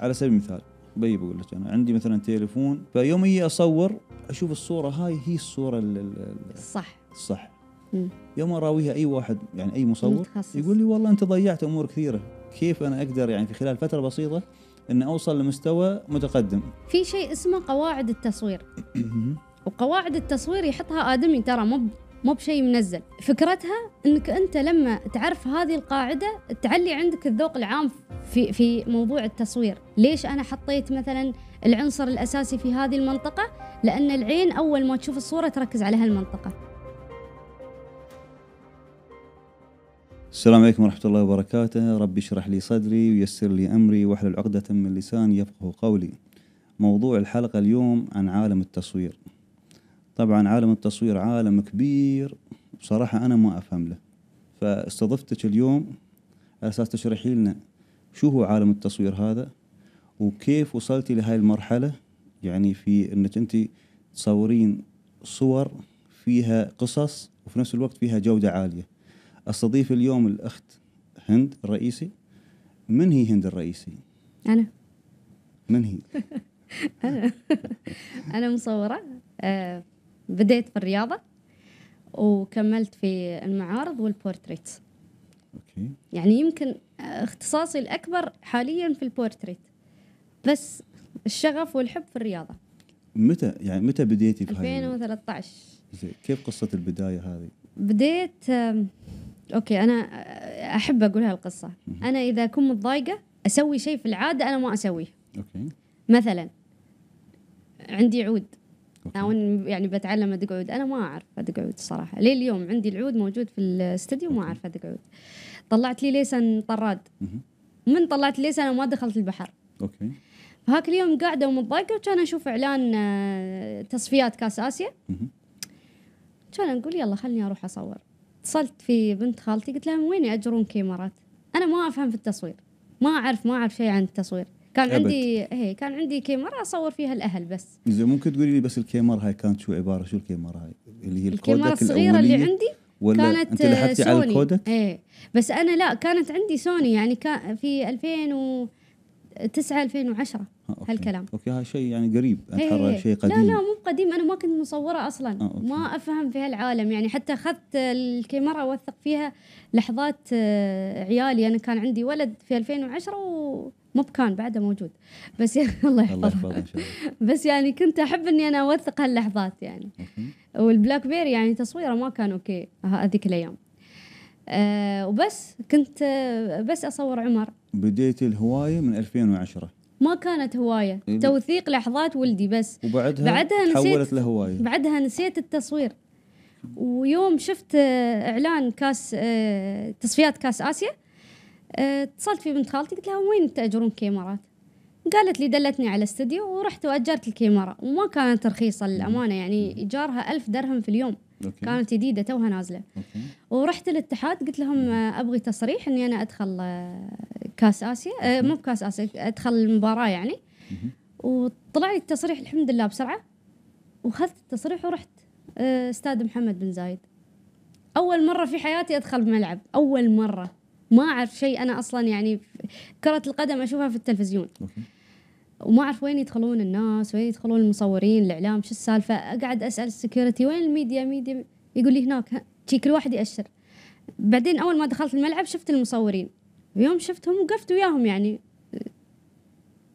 على سبيل المثال بي بقول لك انا عندي مثلا تليفون فيوم اجي اصور اشوف الصوره هاي هي الصوره الصح الصح يوم اراويها اي واحد يعني اي مصور متخصص. يقول لي والله انت ضيعت امور كثيره كيف انا اقدر يعني في خلال فتره بسيطه ان اوصل لمستوى متقدم في شيء اسمه قواعد التصوير وقواعد التصوير يحطها ادمي ترى مو مو بشيء منزل فكرتها انك انت لما تعرف هذه القاعده تعلي عندك الذوق العام في في موضوع التصوير ليش انا حطيت مثلا العنصر الاساسي في هذه المنطقه لان العين اول ما تشوف الصوره تركز على هالمنطقه السلام عليكم ورحمة الله وبركاته ربي اشرح لي صدري ويسر لي أمري واحلل عقدة من لساني يفقه قولي موضوع الحلقة اليوم عن عالم التصوير طبعا عالم التصوير عالم كبير بصراحة أنا ما أفهم له فاستضفتك اليوم على أساس تشرحي لنا شو هو عالم التصوير هذا وكيف وصلتي لهاي المرحلة يعني في أنك أنت تصورين صور فيها قصص وفي نفس الوقت فيها جودة عالية أستضيف اليوم الأخت هند الرئيسي من هي هند الرئيسي؟ أنا من هي؟ أنا أنا مصورة آه بديت في الرياضه وكملت في المعارض والبورتريت اوكي يعني يمكن اختصاصي الاكبر حاليا في البورتريت بس الشغف والحب في الرياضه متى يعني متى بديتي في 2013 زين كيف قصه البدايه هذه بديت اوكي انا احب اقول هالقصه انا اذا اكون متضايقه اسوي شيء في العاده انا ما اسويه اوكي مثلا عندي عود أو يعني بتعلم ادق عود انا ما اعرف ادق عود الصراحه ليه اليوم عندي العود موجود في الاستديو ما اعرف ادق عود طلعت لي ليسن طراد من طلعت ليسن انا ما دخلت البحر اوكي فهاك اليوم قاعده ومتضايقه وكان اشوف اعلان آه، تصفيات كاس اسيا كان اقول يلا خلني اروح اصور اتصلت في بنت خالتي قلت لها وين ياجرون كاميرات انا ما افهم في التصوير ما اعرف ما اعرف شيء عن التصوير كان عندي ايه كان عندي كاميرا اصور فيها الاهل بس زين ممكن تقولي لي بس الكاميرا هاي كانت شو عباره شو الكاميرا هاي اللي هي الكاميرا الصغيره اللي عندي ولا كانت انت لحقتي سوني. على الكودك؟ ايه بس انا لا كانت عندي سوني يعني كان في 2009 2010 آه، أوكي. هالكلام اوكي هذا شيء يعني قريب إيه، اتحرى إيه. شيء قديم لا لا مو قديم انا ما كنت مصوره اصلا آه ما افهم في هالعالم يعني حتى اخذت الكاميرا اوثق فيها لحظات آه، عيالي انا كان عندي ولد في 2010 و مو بكان بعده موجود بس يعني الله يحفظه بس يعني كنت احب اني انا اوثق هاللحظات يعني والبلاك بيري يعني تصويره ما كان اوكي هذيك الايام أه وبس كنت بس اصور عمر بديت الهوايه من 2010 ما كانت هوايه إيه، توثيق لحظات ولدي بس وبعدها بعدها تحولت لهوايه بعدها نسيت التصوير ويوم شفت آه، اعلان كاس آه، تصفيات كاس اسيا آه، اتصلت في بنت خالتي قلت لها وين تأجرون كاميرات قالت لي دلتني على استديو ورحت وأجرت الكاميرا وما كانت رخيصة للأمانة يعني إيجارها ألف درهم في اليوم أوكي. كانت جديدة توها نازلة أوكي. ورحت الاتحاد قلت لهم آه، أبغي تصريح أني أنا أدخل آه، كاس آسيا مو بكاس آسيا أدخل المباراة يعني وطلع لي التصريح الحمد لله بسرعة وخذت التصريح ورحت استاد محمد بن زايد أول مرة في حياتي أدخل بملعب أول مرة ما اعرف شيء انا اصلا يعني كره القدم اشوفها في التلفزيون وما اعرف وين يدخلون الناس وين يدخلون المصورين الاعلام شو السالفه اقعد اسال السكيورتي وين الميديا ميديا يقول لي هناك كل واحد ياشر بعدين اول ما دخلت الملعب شفت المصورين يوم شفتهم وقفت وياهم يعني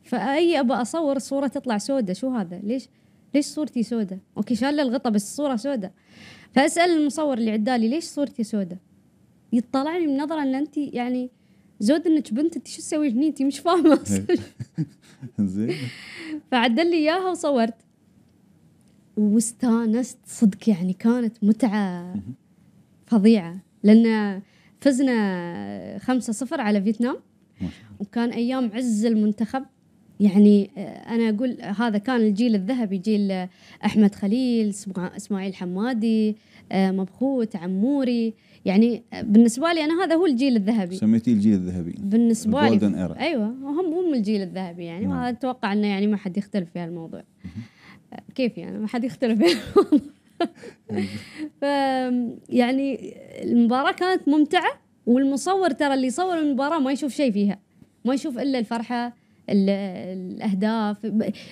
فاي ابى اصور الصوره تطلع سودة شو هذا ليش ليش صورتي سودة اوكي شال الغطا بس الصوره سودة فاسال المصور اللي عدالي ليش صورتي سودة يطلعني من نظره ان انت يعني زود انك بنت انت شو تسوي هني انت مش فاهمه إيه. زين فعدل لي اياها وصورت واستانست صدق يعني كانت متعه فظيعه لان فزنا خمسة صفر على فيتنام وكان ايام عز المنتخب يعني انا اقول هذا كان الجيل الذهبي جيل احمد خليل اسماعيل حمادي آه، مبخوت عموري يعني بالنسبه لي انا هذا هو الجيل الذهبي سميتيه الجيل الذهبي بالنسبه لي ايوه هم هم الجيل الذهبي يعني نعم. اتوقع انه يعني ما حد يختلف في هالموضوع كيف يعني ما حد يختلف في هالموضوع ف يعني المباراه كانت ممتعه والمصور ترى اللي يصور المباراه ما يشوف شيء فيها ما يشوف الا الفرحه الاهداف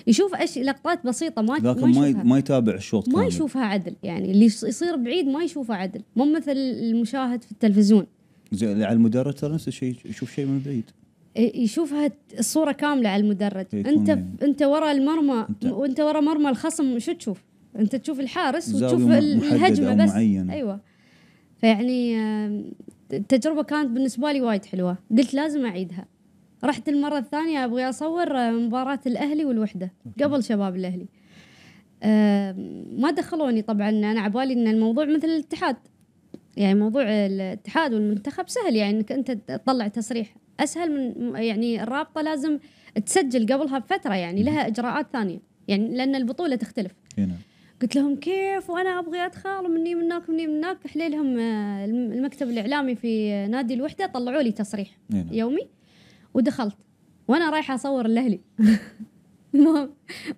يشوف أش... لقطات بسيطه ما لكن ما ما يتابع الشوط ما يشوفها عدل يعني اللي يصير بعيد ما يشوفها عدل مو مثل المشاهد في التلفزيون زين على المدرج ترى نفس الشيء يشوف شيء من بعيد يشوفها الصوره كامله على المدرج انت يعني. انت ورا المرمى انت, وانت ورا مرمى الخصم شو تشوف انت تشوف الحارس وتشوف الهجمه بس معينة. ايوه فيعني التجربه كانت بالنسبه لي وايد حلوه قلت لازم اعيدها رحت المرة الثانية أبغي أصور آه، مباراة الأهلي والوحدة قبل شباب الأهلي أه ما دخلوني طبعا أنا عبالي أن الموضوع مثل الاتحاد يعني موضوع الاتحاد والمنتخب سهل يعني أنك أنت تطلع تصريح أسهل من يعني الرابطة لازم تسجل قبلها بفترة يعني لها إجراءات ثانية يعني لأن البطولة تختلف هنا. نعم. قلت لهم كيف وانا ابغي ادخل مني منك مني منك حليلهم آه، المكتب الاعلامي في نادي الوحده طلعوا لي تصريح هنا. نعم. يومي ودخلت وانا رايحه اصور الاهلي المهم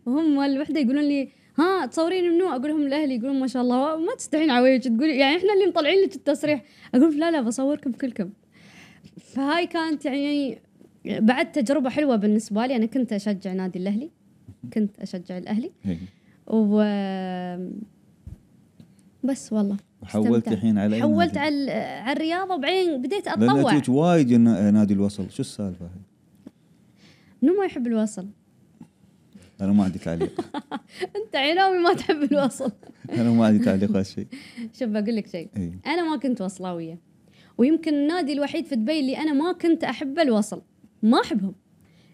هم الوحده يقولون لي ها تصورين منو؟ اقول لهم الاهلي يقولون ما شاء الله ما تستحين عويج تقول يعني احنا اللي مطلعين لك التصريح اقول لا لا بصوركم كلكم فهاي كانت يعني بعد تجربه حلوه بالنسبه لي انا كنت اشجع نادي الاهلي كنت اشجع الاهلي و بس والله حولت الحين على حولت على الرياضه وبعدين بديت اتطوع لان وايد نادي الوصل شو السالفه هاي؟ منو ما يحب الوصل؟ انا ما عندي تعليق انت عيناوي ما تحب الوصل انا ما عندي تعليق على الشيء شوف بقول لك شيء انا ما كنت وصلاويه ويمكن النادي الوحيد في دبي اللي انا ما كنت احبه الوصل ما احبهم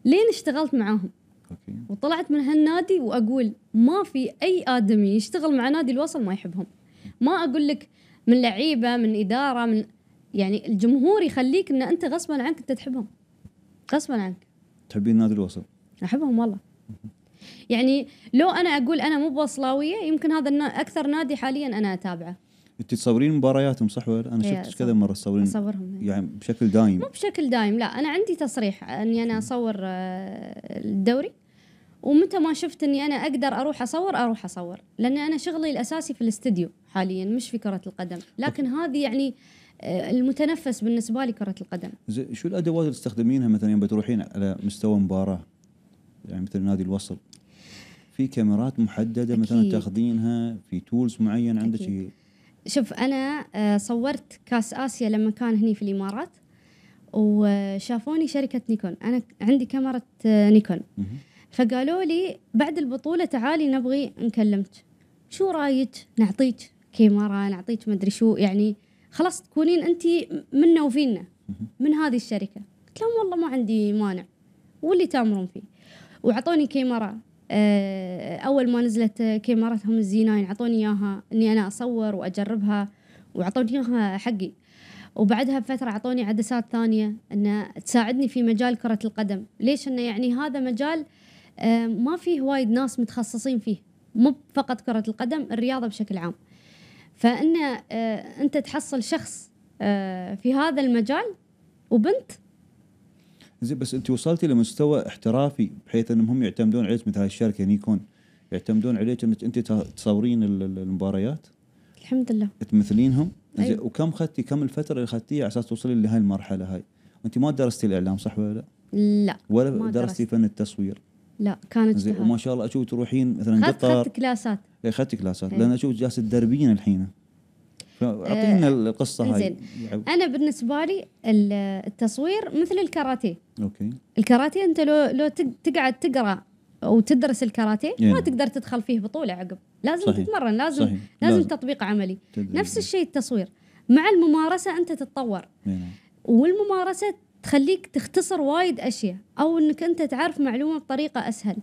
لين اشتغلت معاهم أوكي. وطلعت من هالنادي واقول ما في اي ادمي يشتغل مع نادي الوصل ما يحبهم ما اقول لك من لعيبه من اداره من يعني الجمهور يخليك ان انت غصبا عنك انت تحبهم غصبا عنك تحبين نادي الوصل احبهم والله يعني لو انا اقول انا مو بوصلاويه يمكن هذا اكثر نادي حاليا انا اتابعه انت تصورين مبارياتهم صح ولا انا شفت كذا مره تصورين اصورهم يعني بشكل دايم مو بشكل دايم لا انا عندي تصريح اني انا اصور آه، الدوري ومتى ما شفت اني انا اقدر اروح اصور اروح اصور لان انا شغلي الاساسي في الاستديو حاليا مش في كره القدم لكن هذه يعني آه، المتنفس بالنسبه لي كره القدم شو الادوات اللي تستخدمينها مثلا يوم بتروحين على مستوى مباراه يعني مثل نادي الوصل في كاميرات محدده أكيد. مثلا تاخذينها في تولز معين عندك شوف انا آه، صورت كاس اسيا لما كان هني في الامارات وشافوني شركه نيكون انا عندي كاميرا آه، نيكون فقالوا لي بعد البطوله تعالي نبغي نكلمك شو رايك نعطيك كاميرا نعطيك ما ادري شو يعني خلاص تكونين انت منا وفينا من هذه الشركه قلت لهم والله ما عندي مانع واللي تامرون فيه وعطوني كاميرا آه، اول ما نزلت كاميرتهم الزيناين عطوني اياها اني انا اصور واجربها وعطوني اياها حقي وبعدها بفترة عطوني عدسات ثانية أن تساعدني في مجال كرة القدم ليش أنه يعني هذا مجال آه، ما فيه وايد ناس متخصصين فيه مو فقط كرة القدم الرياضة بشكل عام فان آه، انت تحصل شخص آه، في هذا المجال وبنت زين بس انت وصلتي لمستوى احترافي بحيث انهم هم يعتمدون عليك مثل هاي الشركه نيكون يعتمدون عليك انك انت تصورين المباريات الحمد لله تمثلينهم زين أيوة. وكم اخذتي كم الفتره اللي اخذتيها على اساس توصلي لهي المرحله هاي انت ما درستي الاعلام صح ولا لا لا ولا ما درستي فن التصوير لا كانت زين وما شاء الله اشوف تروحين مثلا قطر خدت كلاسات اي كلاسات كلاسات إيه. لان اشوف جالسه تدربين الحين اعطينا آه القصه هاي زين انا بالنسبه لي التصوير مثل الكاراتيه اوكي الكاراتيه انت لو لو تقعد تقرا او تدرس الكاراتيه يعني. ما تقدر تدخل فيه بطوله عقب لازم صحيح. تتمرن لازم صحيح. لازم, لازم تطبيق عملي تدريب. نفس الشيء التصوير مع الممارسه انت تتطور يعني. والممارسه تخليك تختصر وايد اشياء او انك انت تعرف معلومه بطريقه اسهل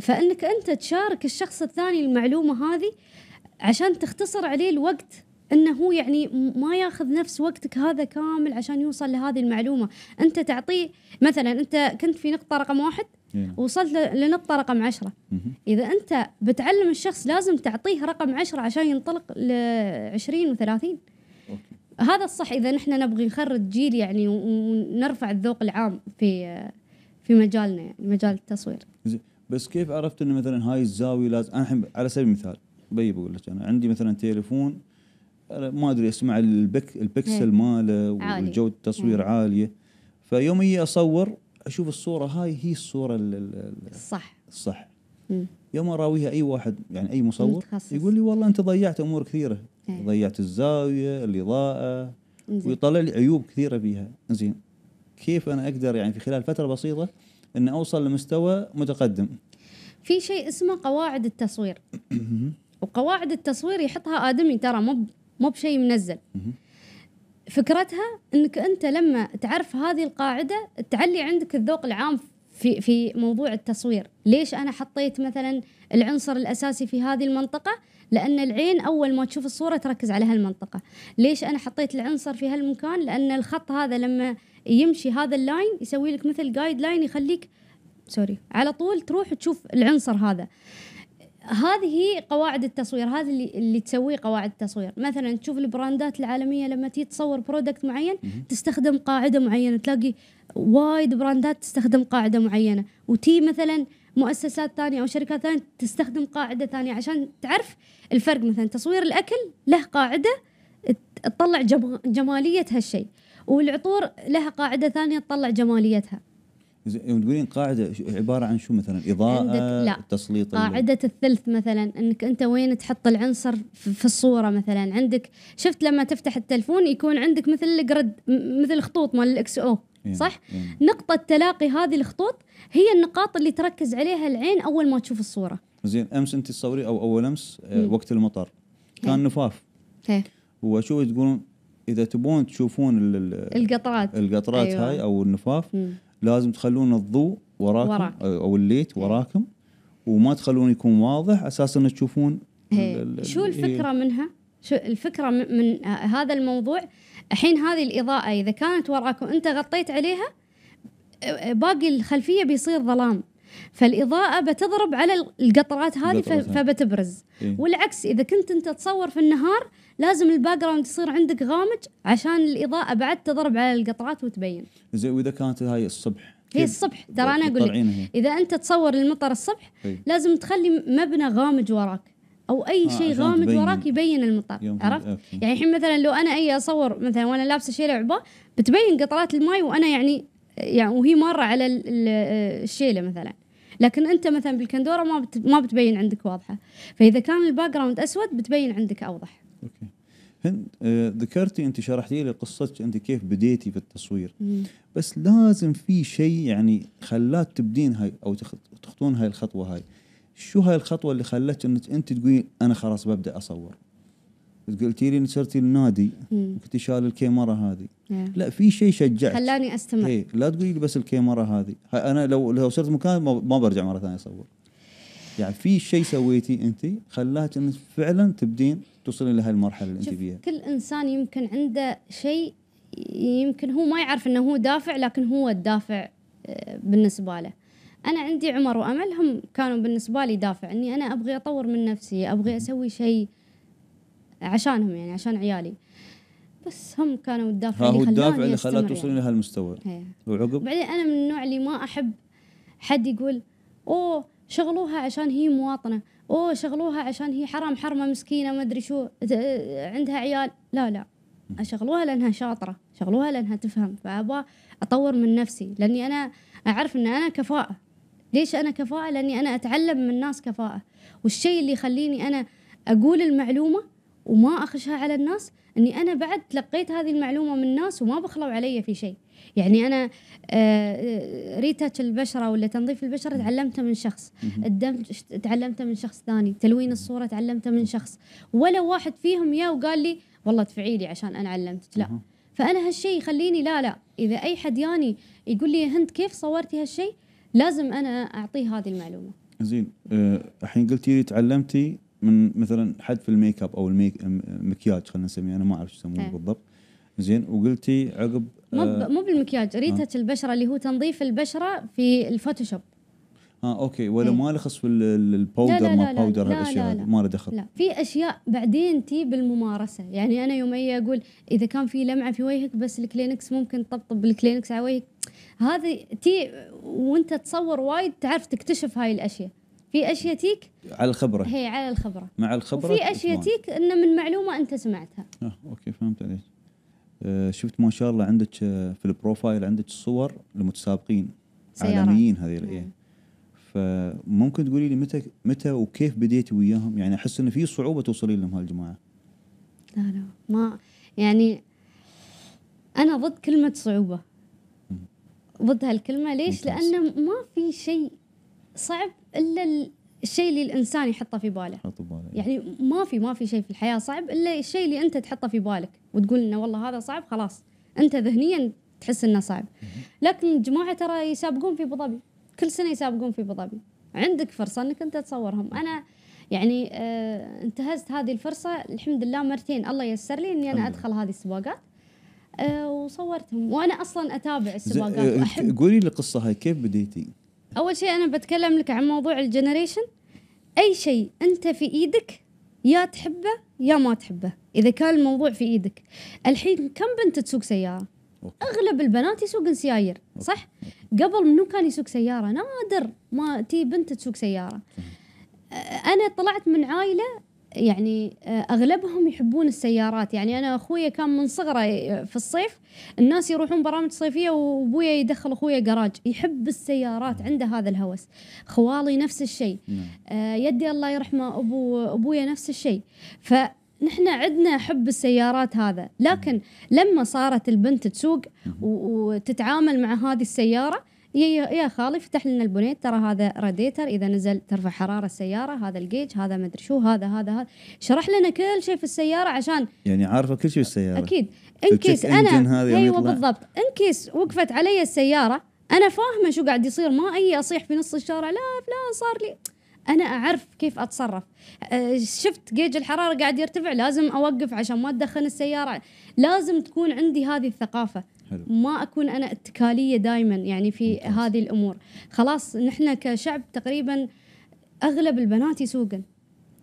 فانك انت تشارك الشخص الثاني المعلومه هذه عشان تختصر عليه الوقت انه يعني ما ياخذ نفس وقتك هذا كامل عشان يوصل لهذه المعلومه انت تعطيه مثلا انت كنت في نقطه رقم واحد إيه. وصلت لنقطة رقم عشرة إذا أنت بتعلم الشخص لازم تعطيه رقم عشرة عشان ينطلق ل 20 و30 هذا الصح إذا نحن نبغي نخرج جيل يعني ونرفع الذوق العام في في مجالنا يعني مجال التصوير بس كيف عرفت ان مثلا هاي الزاويه لازم انا الحين على سبيل المثال بي بقول لك انا عندي مثلا تليفون ما ادري اسمع البك البكسل إيه. ماله وجوده التصوير مم. إيه. عاليه فيوم اجي اصور اشوف الصوره هاي هي الصوره الصح الصح مم. يوم اراويها اي واحد يعني اي مصور متخصص. يقول لي والله انت ضيعت امور كثيره هي. إيه. ضيعت الزاويه الاضاءه ويطلع لي عيوب كثيره فيها زين كيف انا اقدر يعني في خلال فتره بسيطه ان اوصل لمستوى متقدم في شيء اسمه قواعد التصوير وقواعد التصوير يحطها ادمي ترى مو مو بشيء منزل فكرتها انك انت لما تعرف هذه القاعده تعلي عندك الذوق العام في في موضوع التصوير ليش انا حطيت مثلا العنصر الاساسي في هذه المنطقه لان العين اول ما تشوف الصوره تركز على هالمنطقه ليش انا حطيت العنصر في هالمكان لان الخط هذا لما يمشي هذا اللاين يسوي لك مثل جايد لاين يخليك سوري على طول تروح تشوف العنصر هذا هذه قواعد التصوير هذه اللي, اللي تسويه قواعد التصوير مثلا تشوف البراندات العالميه لما تيجي تصور برودكت معين تستخدم قاعده معينه تلاقي وايد براندات تستخدم قاعده معينه وتي مثلا مؤسسات ثانيه او شركات ثانيه تستخدم قاعده ثانيه عشان تعرف الفرق مثلا تصوير الاكل له قاعده تطلع جماليه هالشيء والعطور لها قاعده ثانيه تطلع جماليتها يوم إيه، تقولين قاعده عباره عن شو مثلا اضاءه لا تسليط قاعده الثلث مثلا انك انت وين تحط العنصر في الصوره مثلا عندك شفت لما تفتح التلفون يكون عندك مثل جرد مثل خطوط مال الاكس او إيه، صح يعني. نقطه تلاقي هذه الخطوط هي النقاط اللي تركز عليها العين اول ما تشوف الصوره زين امس انت تصوري او اول امس آه، مم. وقت المطر كان هي. نفاف هي. واشوف تقولون اذا تبون تشوفون القطرات القطرات أيوة. هاي او النفاف مم. لازم تخلون الضوء وراكم وراك. او الليت وراكم وما تخلون يكون واضح اساس ان تشوفون شو الفكره هي. إيه. منها شو الفكره من آه، هذا الموضوع الحين هذه الاضاءه اذا كانت وراكم انت غطيت عليها آه، آه، باقي الخلفيه بيصير ظلام فالاضاءه بتضرب على القطرات هذه فبتبرز إيه؟ والعكس اذا كنت انت تصور في النهار لازم الباك جراوند يصير عندك غامج عشان الاضاءه بعد تضرب على القطرات وتبين زين واذا كانت هاي الصبح هي الصبح ترى انا اقول لك اذا انت تصور المطر الصبح هي. لازم تخلي مبنى غامج وراك او اي آه شيء غامض وراك يبين المطر عرفت أوكي. يعني الحين مثلا لو انا اي اصور مثلا وانا لابسه شيله لعبه بتبين قطرات الماي وانا يعني يعني وهي ماره على الشيله مثلا لكن انت مثلا بالكندوره ما ما بتبين عندك واضحه فاذا كان الباك جراوند اسود بتبين عندك اوضح اوكي هند آه، ذكرتي انت شرحتي لي قصتك انت كيف بديتي في التصوير بس لازم في شيء يعني خلاك تبدين هاي او تخطون هاي الخطوه هاي شو هاي الخطوه اللي خلتك انك انت تقولين انا خلاص ببدا اصور قلتي لي صرتي النادي وكنت شال الكاميرا هذه إيه. لا في شيء شجعك خلاني استمر هي. إيه، لا تقولي لي بس الكاميرا هذه انا لو لو صرت مكان ما برجع مره ثانيه اصور يعني في شيء سويتي انت خلاك انك فعلا تبدين توصلين لهالمرحله اللي انت فيها كل انسان يمكن عنده شيء يمكن هو ما يعرف انه هو دافع لكن هو الدافع آه، بالنسبه له انا عندي عمر وامل هم كانوا بالنسبه لي دافع اني انا ابغي اطور من نفسي ابغي اسوي شيء عشانهم يعني عشان عيالي بس هم كانوا الدافع اللي خلاني الدافع اللي خلاك توصلين يعني. لهالمستوى إيه. وعقب بعدين انا من النوع اللي ما احب حد يقول اوه شغلوها عشان هي مواطنه اوه شغلوها عشان هي حرام حرمه مسكينه ما ادري شو عندها عيال لا لا اشغلوها لانها شاطره شغلوها لانها تفهم فابغى اطور من نفسي لاني انا اعرف ان انا كفاءه ليش انا كفاءه لاني انا اتعلم من ناس كفاءه والشيء اللي يخليني انا اقول المعلومه وما اخشها على الناس اني انا بعد تلقيت هذه المعلومه من الناس وما بخلوا علي في شيء يعني انا آه، آه، ريتاتش البشره ولا تنظيف البشره تعلمته من شخص الدم تعلمته من شخص ثاني تلوين الصوره تعلمته من شخص ولا واحد فيهم يا وقال لي والله ادفعي لي عشان انا علمتك لا فانا هالشيء يخليني لا لا اذا اي حد ياني يقول لي هند كيف صورتي هالشيء لازم انا اعطيه هذه المعلومه زين آه، الحين قلتي لي تعلمتي من مثلا حد في الميك اب او الميك مكياج خلينا نسميه انا ما اعرف شو يسمونه إيه. بالضبط زين وقلتي عقب مو آه، مو بالمكياج ريتش آه. البشره اللي هو تنظيف البشره في الفوتوشوب اه اوكي ولا إيه. ما له خص بالباودر ما باودر هالاشياء ما له دخل لا في اشياء بعدين تي بالممارسه يعني انا يوم اي اقول اذا كان في لمعه في وجهك بس الكلينكس ممكن تطبطب بالكلينكس على وجهك هذه تي وانت تصور وايد تعرف تكتشف هاي الاشياء في اشياء تيك على الخبره هي على الخبره مع الخبره وفي اشياء تيك انه من معلومه انت سمعتها اه اوكي فهمت عليك آه، شفت ما شاء الله عندك آه، في البروفايل عندك صور لمتسابقين عالميين هذيل إيه. فممكن تقولي لي متى متى وكيف بديتي وياهم يعني احس ان في صعوبه توصلين لهم هالجماعه لا لا ما يعني انا ضد كلمه صعوبه ضد هالكلمه ليش ممتاز. لانه ما في شيء صعب الا الشيء اللي الانسان يحطه في باله باله إيه. يعني ما في ما في شيء في الحياه صعب الا الشيء اللي انت تحطه في بالك وتقول لنا والله هذا صعب خلاص انت ذهنيا تحس انه صعب لكن الجماعه ترى يسابقون في ابو ظبي كل سنه يسابقون في ابو ظبي عندك فرصه انك انت تصورهم انا يعني آه انتهزت هذه الفرصه الحمد لله مرتين الله يسر لي اني انا ادخل هذه السباقات آه وصورتهم وانا اصلا اتابع السباقات آه، أحب قولي لي القصه هاي كيف بديتي؟ اول شيء انا بتكلم لك عن موضوع الجنريشن اي شيء انت في ايدك يا تحبه يا ما تحبه اذا كان الموضوع في ايدك الحين كم بنت تسوق سياره أوكي. اغلب البنات يسوقن سيايير صح قبل منو كان يسوق سياره نادر ما تي بنت تسوق سياره انا طلعت من عائله يعني آه، اغلبهم يحبون السيارات يعني انا اخويا كان من صغره في الصيف الناس يروحون برامج صيفيه وابويا يدخل اخويا جراج يحب السيارات نعم. عنده هذا الهوس خوالي نفس الشيء نعم. آه، يدي الله يرحمه ابو ابويا نفس الشيء ف نحن عندنا حب السيارات هذا لكن لما صارت البنت تسوق وتتعامل مع هذه السياره يا خالي فتح لنا البونيت ترى هذا راديتر اذا نزل ترفع حراره السياره هذا الجيج هذا ما ادري شو هذا هذا هذا شرح لنا كل شيء في السياره عشان يعني عارفه كل شيء السياره اكيد انكيس انا ايوه بالضبط انكيس وقفت علي السياره انا فاهمه شو قاعد يصير ما اي اصيح في نص الشارع لا فلان صار لي انا اعرف كيف اتصرف أه، شفت جيج الحراره قاعد يرتفع لازم اوقف عشان ما تدخن السياره لازم تكون عندي هذه الثقافه حلو. ما اكون انا اتكاليه دائما يعني في ممتاز. هذه الامور خلاص نحن كشعب تقريبا اغلب البنات يسوقن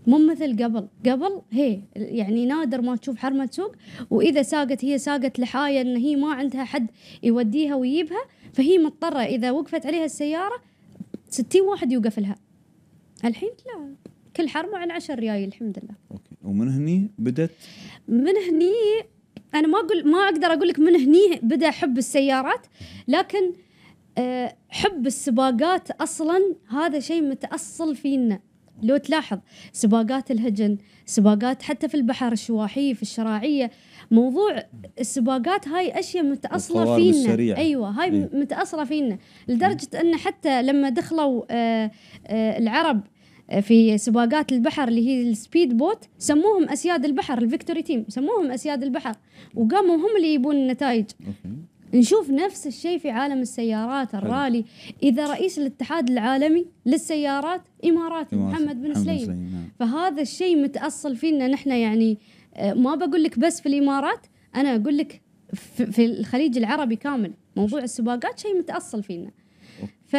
مو مثل قبل قبل هي يعني نادر ما تشوف حرمة تسوق وإذا ساقت هي ساقت لحايا إن هي ما عندها حد يوديها ويجيبها فهي مضطرة إذا وقفت عليها السيارة 60 واحد يوقف لها الحين لا كل حرمه عن 10 ريال الحمد لله اوكي ومن هني بدت من هني انا ما اقول ما اقدر اقول لك من هني بدا حب السيارات لكن آه، حب السباقات اصلا هذا شيء متاصل فينا لو تلاحظ سباقات الهجن سباقات حتى في البحر الشواحي في الشراعيه موضوع السباقات هاي اشياء متاصله فينا السريعة. ايوه هاي إيه؟ متاصله فينا لدرجه ان حتى لما دخلوا آآ آه، آآ آه، العرب آه، في سباقات البحر اللي هي السبيد بوت سموهم اسياد البحر الفيكتوري تيم سموهم اسياد البحر وقاموا هم اللي يبون النتائج نشوف نفس الشيء في عالم السيارات الرالي اذا رئيس الاتحاد العالمي للسيارات اماراتي محمد بن سليم نعم. فهذا الشيء متاصل فينا نحن يعني آه آه، ما بقول لك بس في الامارات انا اقول لك في الخليج العربي كامل موضوع السباقات شيء متاصل فينا ف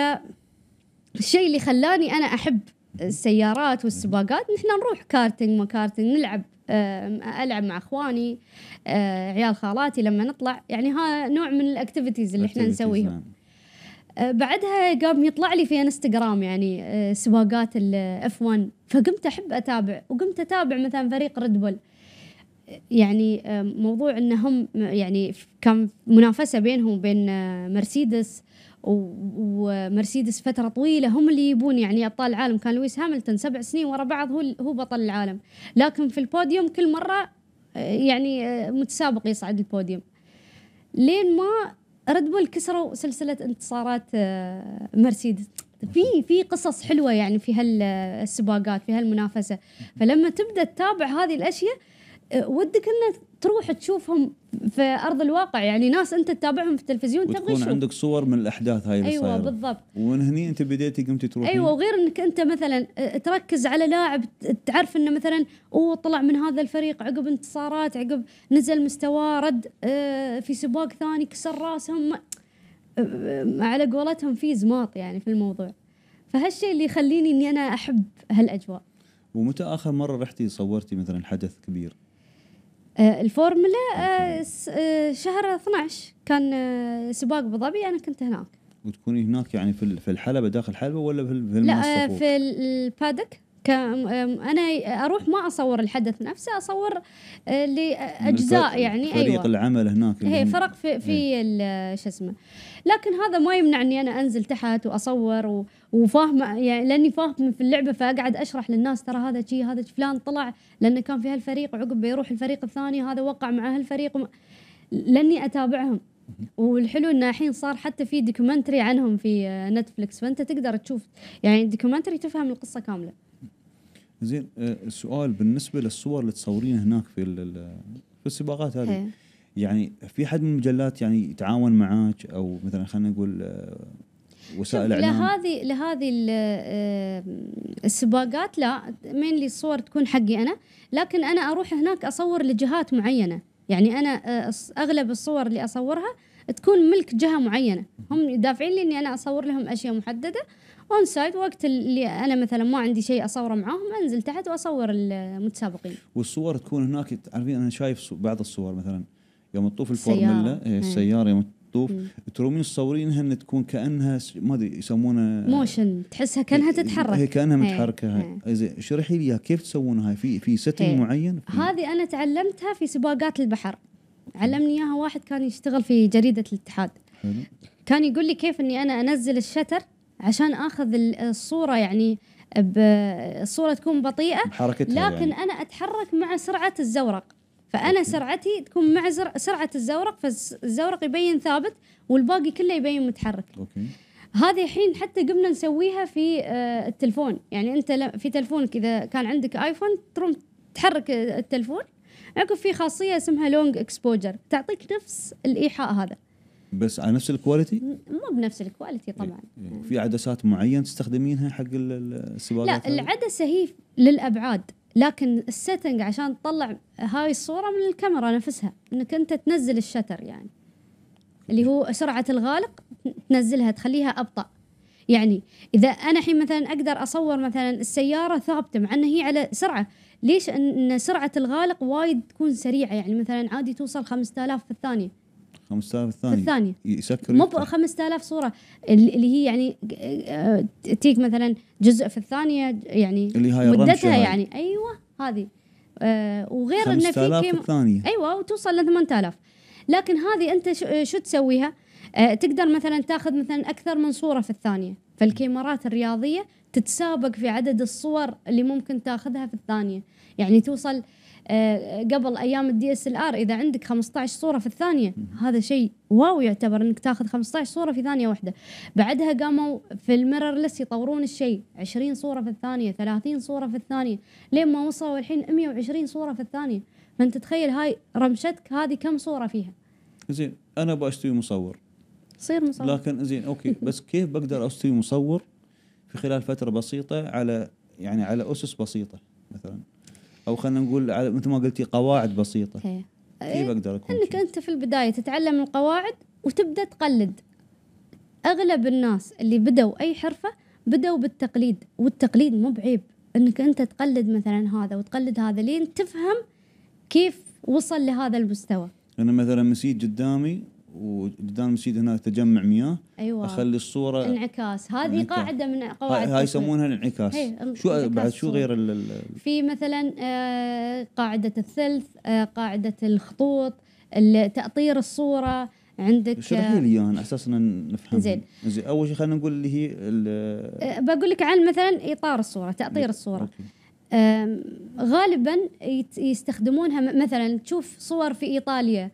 الشيء اللي خلاني انا احب السيارات والسباقات نحن نروح كارتنج ما كارتنج نلعب العب مع اخواني آه، عيال خالاتي لما نطلع يعني ها نوع من الاكتيفيتيز اللي احنا نسويها نعم. آه، بعدها قام يطلع لي في انستغرام يعني سباقات الاف 1 فقمت احب اتابع وقمت اتابع مثلا فريق ريد بول يعني آه، موضوع انهم يعني كان منافسه بينهم وبين آه، مرسيدس ومرسيدس فتره طويله هم اللي يبون يعني ابطال العالم كان لويس هاملتون سبع سنين ورا بعض هو هو بطل العالم لكن في البوديوم كل مره آه، يعني متسابق يصعد البوديوم لين ما ريد بول كسروا سلسله انتصارات مرسيدس في في قصص حلوه يعني في هالسباقات في هالمنافسه فلما تبدا تتابع هذه الاشياء ودك انك تروح تشوفهم في ارض الواقع يعني ناس انت تتابعهم في التلفزيون تبغى تشوف عندك صور من الاحداث هاي اللي ايوه صايرة. بالضبط ومن هني انت بديتي قمتي تروحي ايوه وغير انك انت مثلا تركز على لاعب تعرف انه مثلا هو طلع من هذا الفريق عقب انتصارات عقب نزل مستواه رد في سباق ثاني كسر راسهم على قولتهم في زماط يعني في الموضوع فهالشيء اللي يخليني اني انا احب هالاجواء ومتى اخر مره رحتي صورتي مثلا حدث كبير آه، الفورمولا آه، آه، شهر 12 كان سباق ابو ظبي انا كنت هناك وتكوني هناك يعني في في الحلبه داخل الحلبه ولا في المنصه لا في البادك انا اروح ما اصور الحدث نفسه اصور آه، لاجزاء يعني فريق ايوه فريق العمل هناك هي فرق في في إيه. شو اسمه لكن هذا ما يمنع اني انا انزل تحت واصور وفاهمه يعني لاني فاهمه في اللعبه فاقعد اشرح للناس ترى هذا شي هذا فلان طلع لانه كان في هالفريق وعقب بيروح الفريق الثاني هذا وقع مع هالفريق لاني اتابعهم والحلو انه الحين صار حتى في دوكيومنتري عنهم في نتفلكس آه، فانت تقدر تشوف يعني الدوكيومنتري تفهم القصه كامله زين السؤال آه، بالنسبه للصور اللي تصورينها هناك في في السباقات هذه إيه. يعني في حد من المجلات يعني يتعاون معاك او مثلا خلينا نقول آه، وسائل اعلام لهذه لهذه آه، السباقات لا مينلي الصور تكون حقي انا لكن انا اروح هناك اصور لجهات معينه يعني انا اغلب الصور اللي اصورها تكون ملك جهه معينه هم دافعين لي اني انا اصور لهم اشياء محدده اون سايد وقت اللي انا مثلا ما عندي شيء اصوره معاهم انزل تحت واصور المتسابقين والصور تكون هناك تعرفين انا شايف بعض الصور مثلا يوم تطوف الفورمولا السياره إيه، إيه. يوم تطوف ترومين تصورينها ان تكون كانها ما ادري يسمونها موشن تحسها كانها إيه، تتحرك هي كانها متحركه هاي زين اشرحي لي كيف تسوونها في في سيتنج معين هذه انا تعلمتها في سباقات البحر علمني اياها واحد كان يشتغل في جريده الاتحاد حلو. كان يقول لي كيف اني انا انزل الشتر عشان اخذ الصوره يعني الصوره تكون بطيئه لكن يعني. انا اتحرك مع سرعه الزورق فانا سرعتي تكون مع سرعه الزورق فالزورق يبين ثابت والباقي كله يبين متحرك أوكي. هذه الحين حتى قمنا نسويها في آه، التلفون يعني انت في تلفونك اذا كان عندك ايفون تروم تحرك التلفون عقب في خاصيه اسمها لونج اكسبوجر تعطيك نفس الايحاء هذا بس على نفس الكواليتي؟ مو بنفس الكواليتي طبعا إيه. في عدسات معينه تستخدمينها حق السباقات؟ لا هذه؟ العدسه هي للابعاد لكن السيتنج عشان تطلع هاي الصوره من الكاميرا نفسها انك انت تنزل الشتر يعني اللي هو سرعه الغالق تنزلها تخليها ابطا يعني اذا انا الحين مثلا اقدر اصور مثلا السياره ثابته مع ان هي على سرعه ليش ان سرعه الغالق وايد تكون سريعه يعني مثلا عادي توصل 5000 في الثانيه 5000 الثاني الثانية يسكر مو ب 5000 صورة اللي هي يعني آه، تيك مثلا جزء في الثانية يعني اللي هاي مدتها يعني ايوه هذه آه وغير انه في كيم... ايوه وتوصل ل 8000 لكن هذه انت آه، شو تسويها؟ آه تقدر مثلا تاخذ مثلا اكثر من صورة في الثانية فالكاميرات الرياضية تتسابق في عدد الصور اللي ممكن تاخذها في الثانية يعني توصل آه، قبل ايام الدي اس ال ار اذا عندك 15 صوره في الثانيه هذا شيء واو يعتبر انك تاخذ 15 صوره في ثانيه واحده بعدها قاموا في الميررلس يطورون الشيء 20 صوره في الثانيه 30 صوره في الثانيه لين ما وصلوا الحين 120 صوره في الثانيه فانت تخيل هاي رمشتك هذه كم صوره فيها زين انا ابغى اشتري مصور صير مصور لكن زين اوكي بس كيف بقدر اشتري مصور في خلال فتره بسيطه على يعني على اسس بسيطه مثلا او خلينا نقول على مثل ما قلتي قواعد بسيطه هي. إيه. كيف إيه، اقدر اكون انك انت في البدايه تتعلم القواعد وتبدا تقلد اغلب الناس اللي بدوا اي حرفه بدوا بالتقليد والتقليد مو بعيب انك انت تقلد مثلا هذا وتقلد هذا لين تفهم كيف وصل لهذا المستوى انا مثلا مسيت قدامي وقدام المسجد هناك تجمع مياه أيوة. اخلي الصوره انعكاس هذه انعكاس. قاعده من قواعد هاي يسمونها الانعكاس شو بعد شو غير ال في مثلا آه، قاعده الثلث آه، قاعده الخطوط تأطير الصوره عندك شرحي لي آه، اياها على اساس نفهم زين زين اول شيء خلينا نقول اللي هي بقول لك عن مثلا اطار الصوره تأطير الصوره أوكي. غالبا يستخدمونها مثلا تشوف صور في ايطاليا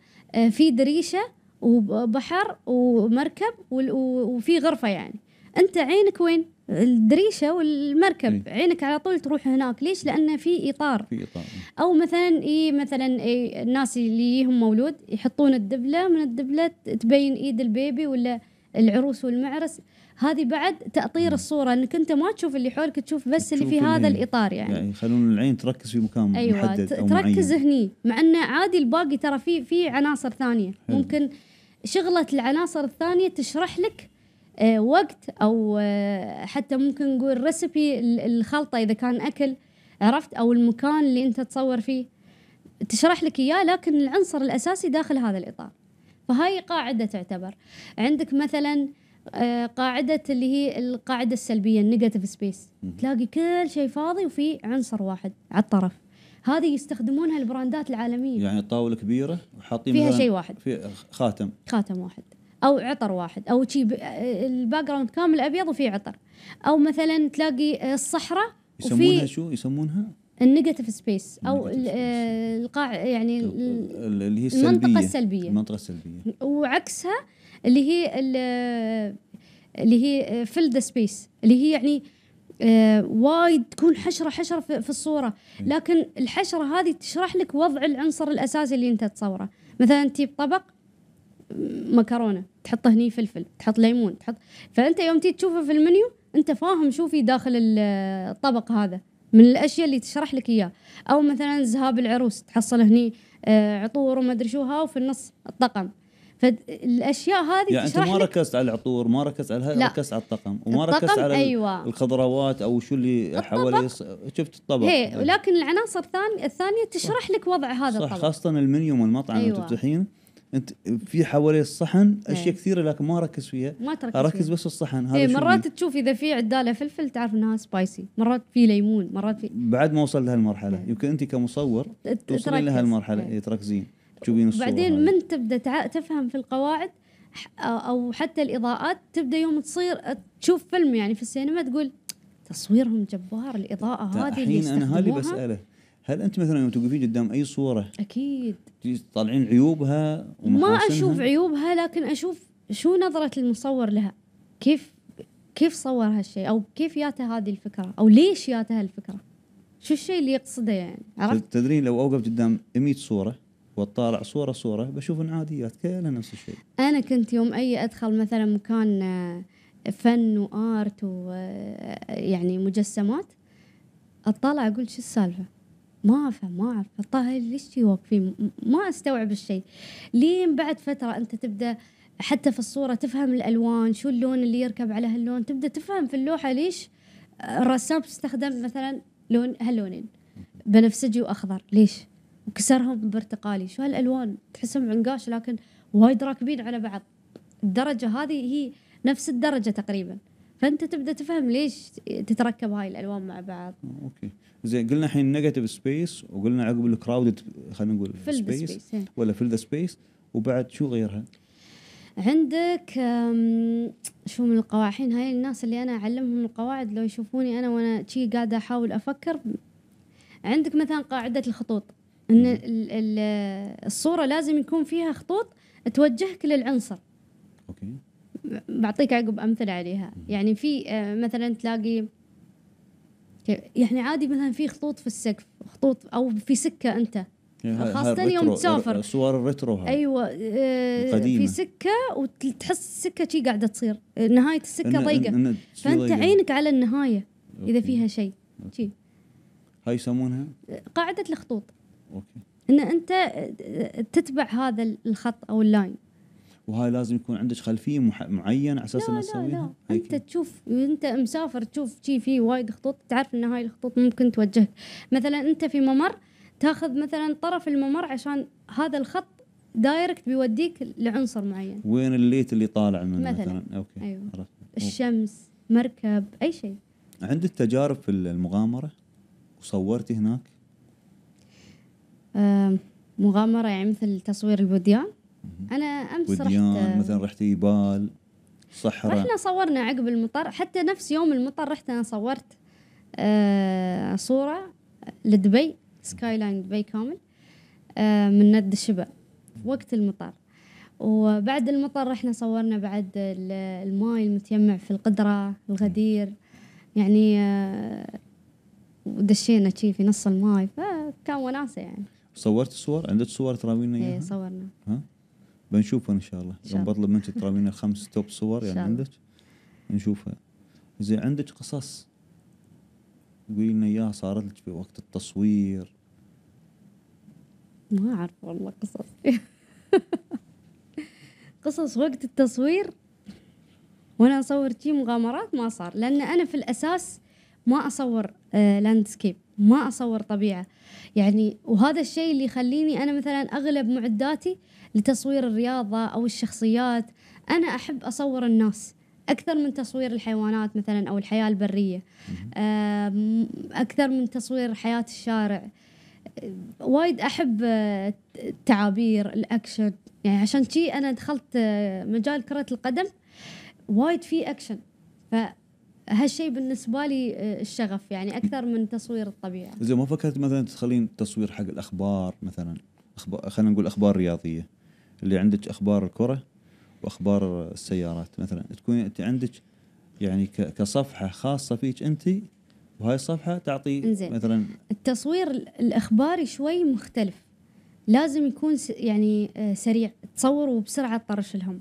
في دريشه وبحر ومركب وفي غرفه يعني انت عينك وين الدريشه والمركب إيه؟ عينك على طول تروح هناك ليش لانه في اطار في اطار او مثلا اي مثلا إيه الناس اللي يجيهم مولود يحطون الدبله من الدبله تبين ايد البيبي ولا العروس والمعرس هذه بعد تأطير الصورة انك انت ما تشوف اللي حولك تشوف بس اللي في هذا الإطار يعني يعني يخلون العين تركز في مكان أيوة محدد أو تركز معين. هني مع انه عادي الباقي ترى في في عناصر ثانية حلو. ممكن شغلة العناصر الثانية تشرح لك آه، وقت أو آه، حتى ممكن نقول ريسبي الخلطة إذا كان أكل عرفت أو المكان اللي أنت تصور فيه تشرح لك إياه لكن العنصر الأساسي داخل هذا الإطار فهاي قاعدة تعتبر عندك مثلا آه، قاعدة اللي هي القاعدة السلبية النيجاتيف سبيس تلاقي كل شيء فاضي وفي عنصر واحد على الطرف هذه يستخدمونها البراندات العالميه يعني طاوله كبيره وحاطين فيها شيء واحد في خاتم خاتم واحد او عطر واحد او شي الباك جراوند كامل ابيض وفيه عطر او مثلا تلاقي الصحراء يسمونها شو يسمونها النيجاتيف سبيس او القاع يعني اللي هي السلبية المنطقه السلبيه المنطقه السلبيه وعكسها اللي هي اللي هي فيلد سبيس اللي هي يعني آه، وايد تكون حشره حشره في, في الصوره لكن الحشره هذه تشرح لك وضع العنصر الاساسي اللي انت تصوره مثلا تجيب طبق مكرونه تحط هني فلفل تحط ليمون تحط فانت يوم تيجي تشوفه في المنيو انت فاهم شو في داخل الطبق هذا من الاشياء اللي تشرح لك اياه او مثلا ذهاب العروس تحصل هني آه، عطور وما ادري شو ها وفي النص الطقم فالاشياء هذه يعني انت ما ركزت على العطور ما ركزت على هذا ركزت على الطقم وما ركزت على أيوة. الخضروات او شو اللي حواليه شفت الطبق هي أيوة. ولكن العناصر الثانيه الثانيه تشرح صح. لك وضع هذا صح الطبق خاصه المنيو والمطعم المطعم أيوة. تفتحين انت في حواليه الصحن اشياء إيه. كثيره لكن ما اركز فيها ما تركز اركز فيها. بس الصحن هذا إيه، مرات مرات تشوف اذا في عداله فلفل تعرف انها سبايسي مرات في ليمون مرات في بعد ما وصل لهالمرحله إيه. يمكن انت كمصور توصلين لهالمرحله تركزين تشوفين الصورة بعدين من تبدا تفهم في القواعد او حتى الاضاءات تبدا يوم تصير تشوف فيلم يعني في السينما تقول تصويرهم جبار الاضاءه هذه اللي الحين انا هذه بساله هل انت مثلا يوم توقفين قدام اي صوره اكيد تطلعين عيوبها ما اشوف عيوبها لكن اشوف شو نظره المصور لها كيف كيف صور هالشيء او كيف ياته هذه الفكره او ليش ياته هالفكره شو الشيء اللي يقصده يعني عرفت تدرين لو اوقف قدام 100 صوره وطالع صوره صوره بشوف ان عاديات كلها نفس الشيء انا كنت يوم اي ادخل مثلا مكان آه، فن وارت ويعني آه، مجسمات اطالع اقول شو السالفه ما افهم ما اعرف الطاهر ليش واقفين ما استوعب الشيء لين بعد فتره انت تبدا حتى في الصوره تفهم الالوان شو اللون اللي يركب على هاللون تبدا تفهم في اللوحه ليش الرسام استخدم مثلا لون هاللونين بنفسجي واخضر ليش وكسرهم برتقالي شو هالالوان تحسهم عنقاش لكن وايد راكبين على بعض الدرجه هذه هي نفس الدرجه تقريبا فانت تبدا تفهم ليش تتركب هاي الالوان مع بعض اوكي زين قلنا الحين نيجاتيف سبيس وقلنا عقب الكراودد خلينا نقول سبيس إيه. ولا فيل ذا سبيس وبعد شو غيرها عندك شو من القواعد هاي الناس اللي انا اعلمهم القواعد لو يشوفوني انا وانا شي قاعده احاول افكر عندك مثلا قاعده الخطوط ان الصوره لازم يكون فيها خطوط توجهك للعنصر اوكي بعطيك عقب امثله عليها يعني في آه، مثلا تلاقي يعني عادي مثلا في خطوط في السقف خطوط او في سكه انت يعني خاصة يوم تسافر صور الريترو هاي. ايوه آه في سكة وتحس السكة شي قاعدة تصير نهاية السكة إن ضيقة إن إن فأنت ضيقة. عينك على النهاية إذا فيها شيء شي هاي يسمونها قاعدة الخطوط اوكي ان انت تتبع هذا الخط او اللاين وهاي لازم يكون عندك خلفيه مح... معينه على اساس انك تسويها لا لا انت يعني. تشوف انت مسافر تشوف شي في وايد خطوط تعرف ان هاي الخطوط ممكن توجهك مثلا انت في ممر تاخذ مثلا طرف الممر عشان هذا الخط دايركت بيوديك لعنصر معين وين الليت اللي طالع منه مثلا, مثلاً. اوكي أيوة. عرفت. الشمس مركب اي شيء عندك تجارب في المغامره وصورتي هناك مغامرة يعني مثل تصوير البوديان أنا أمس بوديان رحت مثلا رحت جبال صحراء رحنا صورنا عقب المطر حتى نفس يوم المطر رحت أنا صورت آه، صورة لدبي سكاي لاين دبي كامل آه، من ند الشبع وقت المطر وبعد المطر رحنا صورنا بعد الماي المتيمع في القدرة الغدير يعني آه، ودشينا شي في نص الماي فكان وناسة يعني صورت صور عندك صور تراوينا إيه، اياها؟ ايه صورنا ها بنشوفها ان شاء الله إن شاء يوم بطلب منك تراوينا خمس توب صور يعني عندك نشوفها زين عندك قصص قولي لنا اياها صارت لك في وقت التصوير ما اعرف والله قصص قصص وقت التصوير وانا اصور شي مغامرات ما صار لان انا في الاساس ما اصور لاندسكيب آه، ما اصور طبيعه يعني وهذا الشيء اللي يخليني انا مثلا اغلب معداتي لتصوير الرياضه او الشخصيات انا احب اصور الناس اكثر من تصوير الحيوانات مثلا او الحياه البريه اكثر من تصوير حياه الشارع وايد احب آه، التعابير الاكشن يعني عشان شي انا دخلت آه، مجال كره القدم وايد في اكشن هالشيء بالنسبه لي آه، الشغف يعني اكثر من تصوير الطبيعه زي ما فكرت مثلا تخلين تصوير حق الاخبار مثلا اخبار خلينا نقول اخبار رياضيه اللي عندك اخبار الكره واخبار السيارات مثلا تكون انت عندك يعني كصفحه خاصه فيك انت وهاي الصفحه تعطي انزين. مثلا التصوير الاخباري شوي مختلف لازم يكون يعني آه، سريع تصور وبسرعه تطرش لهم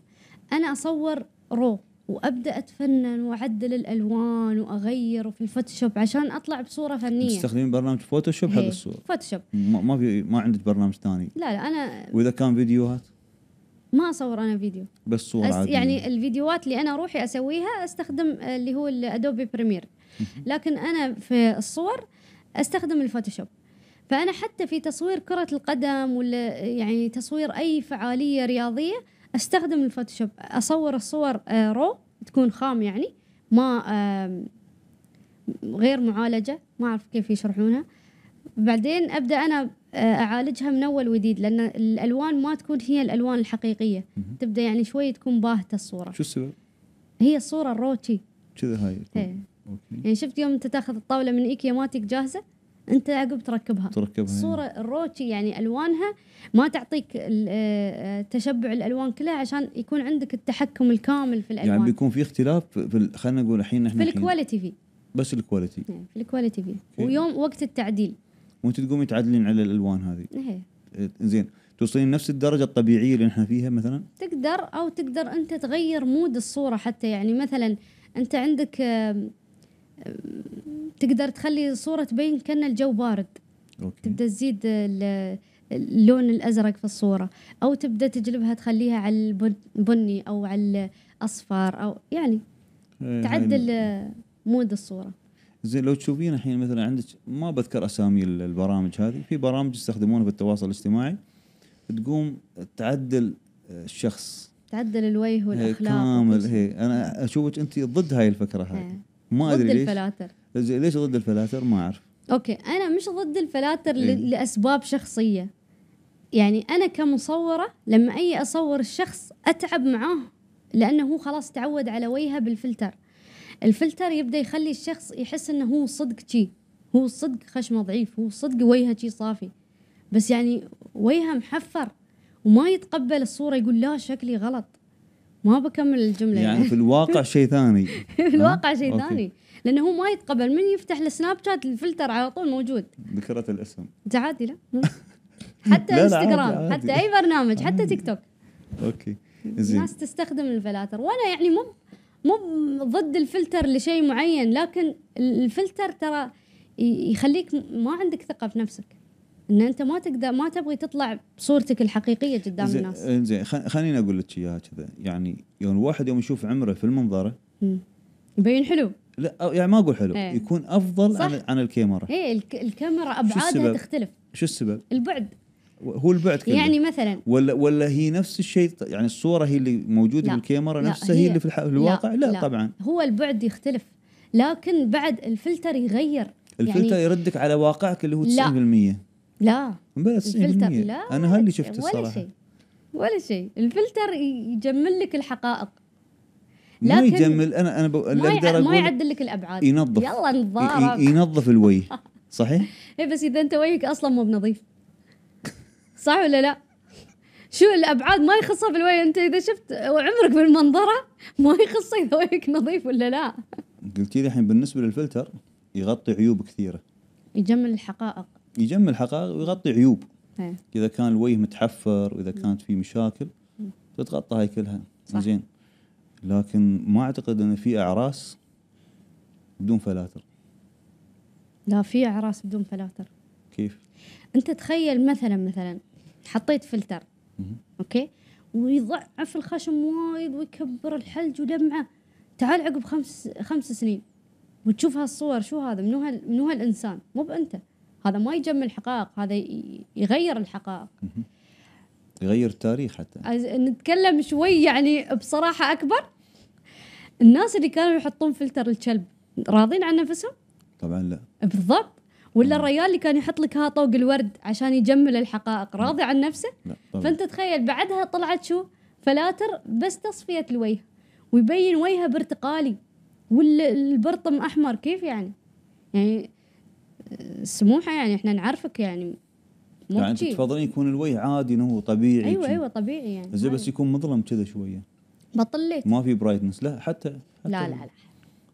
انا اصور رو وابدا اتفنن واعدل الالوان واغير في الفوتوشوب عشان اطلع بصوره فنيه تستخدمين برنامج فوتوشوب حق إيه، الصور فوتوشوب ما ما, في ما عندك برنامج ثاني لا لا انا واذا كان فيديوهات ما اصور انا فيديو بس صور أس... عادية. يعني الفيديوهات اللي انا روحي اسويها استخدم اللي هو الادوبي بريمير لكن انا في الصور استخدم الفوتوشوب فانا حتى في تصوير كره القدم ولا يعني تصوير اي فعاليه رياضيه استخدم الفوتوشوب اصور الصور آه، رو تكون خام يعني ما آه، غير معالجه ما اعرف كيف يشرحونها بعدين ابدا انا آه، اعالجها من اول وجديد لان الالوان ما تكون هي الالوان الحقيقيه تبدا يعني شوي تكون باهته الصوره شو السبب هي الصوره الروتي كذا هاي إيه. اوكي يعني شفت يوم انت تاخذ الطاوله من ايكيا ماتك جاهزه انت عقب تركبها تركبها الصوره إيه. يعني. الروتشي يعني الوانها ما تعطيك آه، آه، تشبع الالوان كلها عشان يكون عندك التحكم الكامل في الالوان يعني بيكون في اختلاف في خلينا نقول الحين احنا في الكواليتي في بس الكواليتي نعم، في الكواليتي في ويوم وقت التعديل وانت تقومي تعدلين على الالوان هذه ايه زين توصلين نفس الدرجه الطبيعيه اللي احنا فيها مثلا تقدر او تقدر انت تغير مود الصوره حتى يعني مثلا انت عندك تقدر تخلي الصورة تبين كأن الجو بارد أوكي. تبدأ تزيد اللون الأزرق في الصورة أو تبدأ تجلبها تخليها على البني أو على الأصفر أو يعني إيه، تعدل يعني مود الصورة زين لو تشوفين الحين مثلا عندك ما بذكر اسامي البرامج هذه في برامج يستخدمونها في التواصل الاجتماعي تقوم تعدل آه، الشخص تعدل الوجه إيه، والاخلاق كامل هي إيه، انا اشوفك انت ضد هاي الفكره هاي ما ادري ليش ضد الفلاتر ليش ضد الفلاتر ما اعرف اوكي انا مش ضد الفلاتر إيه؟ لاسباب شخصيه يعني انا كمصوره لما اي اصور الشخص اتعب معاه لانه هو خلاص تعود على وجهه بالفلتر الفلتر يبدا يخلي الشخص يحس انه هو صدق شي هو صدق خشمه ضعيف هو صدق وجهه شي صافي بس يعني وجهه محفر وما يتقبل الصوره يقول لا شكلي غلط ما بكمل الجمله يعني, يعني في الواقع شيء ثاني في الواقع شيء ثاني لانه هو ما يتقبل من يفتح السناب شات الفلتر على طول موجود ذكرت الاسم عادي لا حتى انستغرام حتى اي برنامج حتى تيك توك اوكي زين الناس تستخدم الفلاتر وانا يعني مو مو ضد الفلتر لشيء معين لكن الفلتر ترى يخليك ما عندك ثقه في نفسك ان انت ما تقدر ما تبغي تطلع بصورتك الحقيقيه قدام الناس زين خليني اقول لك اياها كذا يعني يوم الواحد يوم يشوف عمره في المنظره يبين حلو لا يعني ما اقول حلو هي. إيه. يكون افضل عن, عن الكاميرا اي الك الكاميرا ابعادها تختلف شو السبب؟ البعد هو البعد كله يعني مثلا ولا ولا هي نفس الشيء يعني الصوره هي اللي موجوده بالكاميرا نفسها هي, هي اللي في, في الواقع لا, لا طبعا هو البعد يختلف لكن بعد الفلتر يغير يعني الفلتر يعني يردك على واقعك اللي هو 90% لا لا الفلتر 90% لا انا هاللي شفته الصراحه ولا شيء ولا شيء الفلتر يجمل لك الحقائق لكن مو يجمل انا انا بو... اللي اقدر ما يعدل لك الابعاد ينظف يلا نظارك ينظف الوجه صحيح؟ اي بس اذا انت وجهك اصلا مو بنظيف صح ولا لا؟ شو الابعاد ما يخصها في الوجه انت اذا شفت عمرك بالمنظره ما يخص اذا وجهك نظيف ولا لا قلت لي الحين بالنسبه للفلتر يغطي عيوب كثيره يجمل الحقائق يجمل الحقائق ويغطي عيوب هي. إيه. اذا كان الوجه متحفر واذا كانت في مشاكل تتغطى هاي كلها صح. زين لكن ما اعتقد ان في اعراس بدون فلاتر لا في اعراس بدون فلاتر كيف انت تخيل مثلا مثلا حطيت فلتر م- اوكي ويضعف الخشم وايد ويكبر الحلج ولمعه تعال عقب خمس خمس سنين وتشوف هالصور شو هذا منو هال منو هالانسان مو بانت هذا ما يجمل الحقائق هذا يغير الحقائق يغير التاريخ حتى نتكلم شوي يعني بصراحه اكبر الناس اللي كانوا يحطون فلتر الكلب راضين عن نفسهم؟ طبعا لا بالضبط ولا نعم. الريال اللي كان يحط لك ها طوق الورد عشان يجمل الحقائق نعم. راضي عن نفسه؟ لا طبعا. فانت تخيل بعدها طلعت شو؟ فلاتر بس تصفيه الوجه ويبين وجهه برتقالي والبرطم احمر كيف يعني؟ يعني آه، سموحه يعني احنا نعرفك يعني يعني مو يعني انت تفضلين يكون الوجه عادي انه طبيعي ايوه ايوه طبيعي يعني زين بس يكون مظلم كذا شويه بطليت ما في برايتنس لا حتى, حتى لا لا لا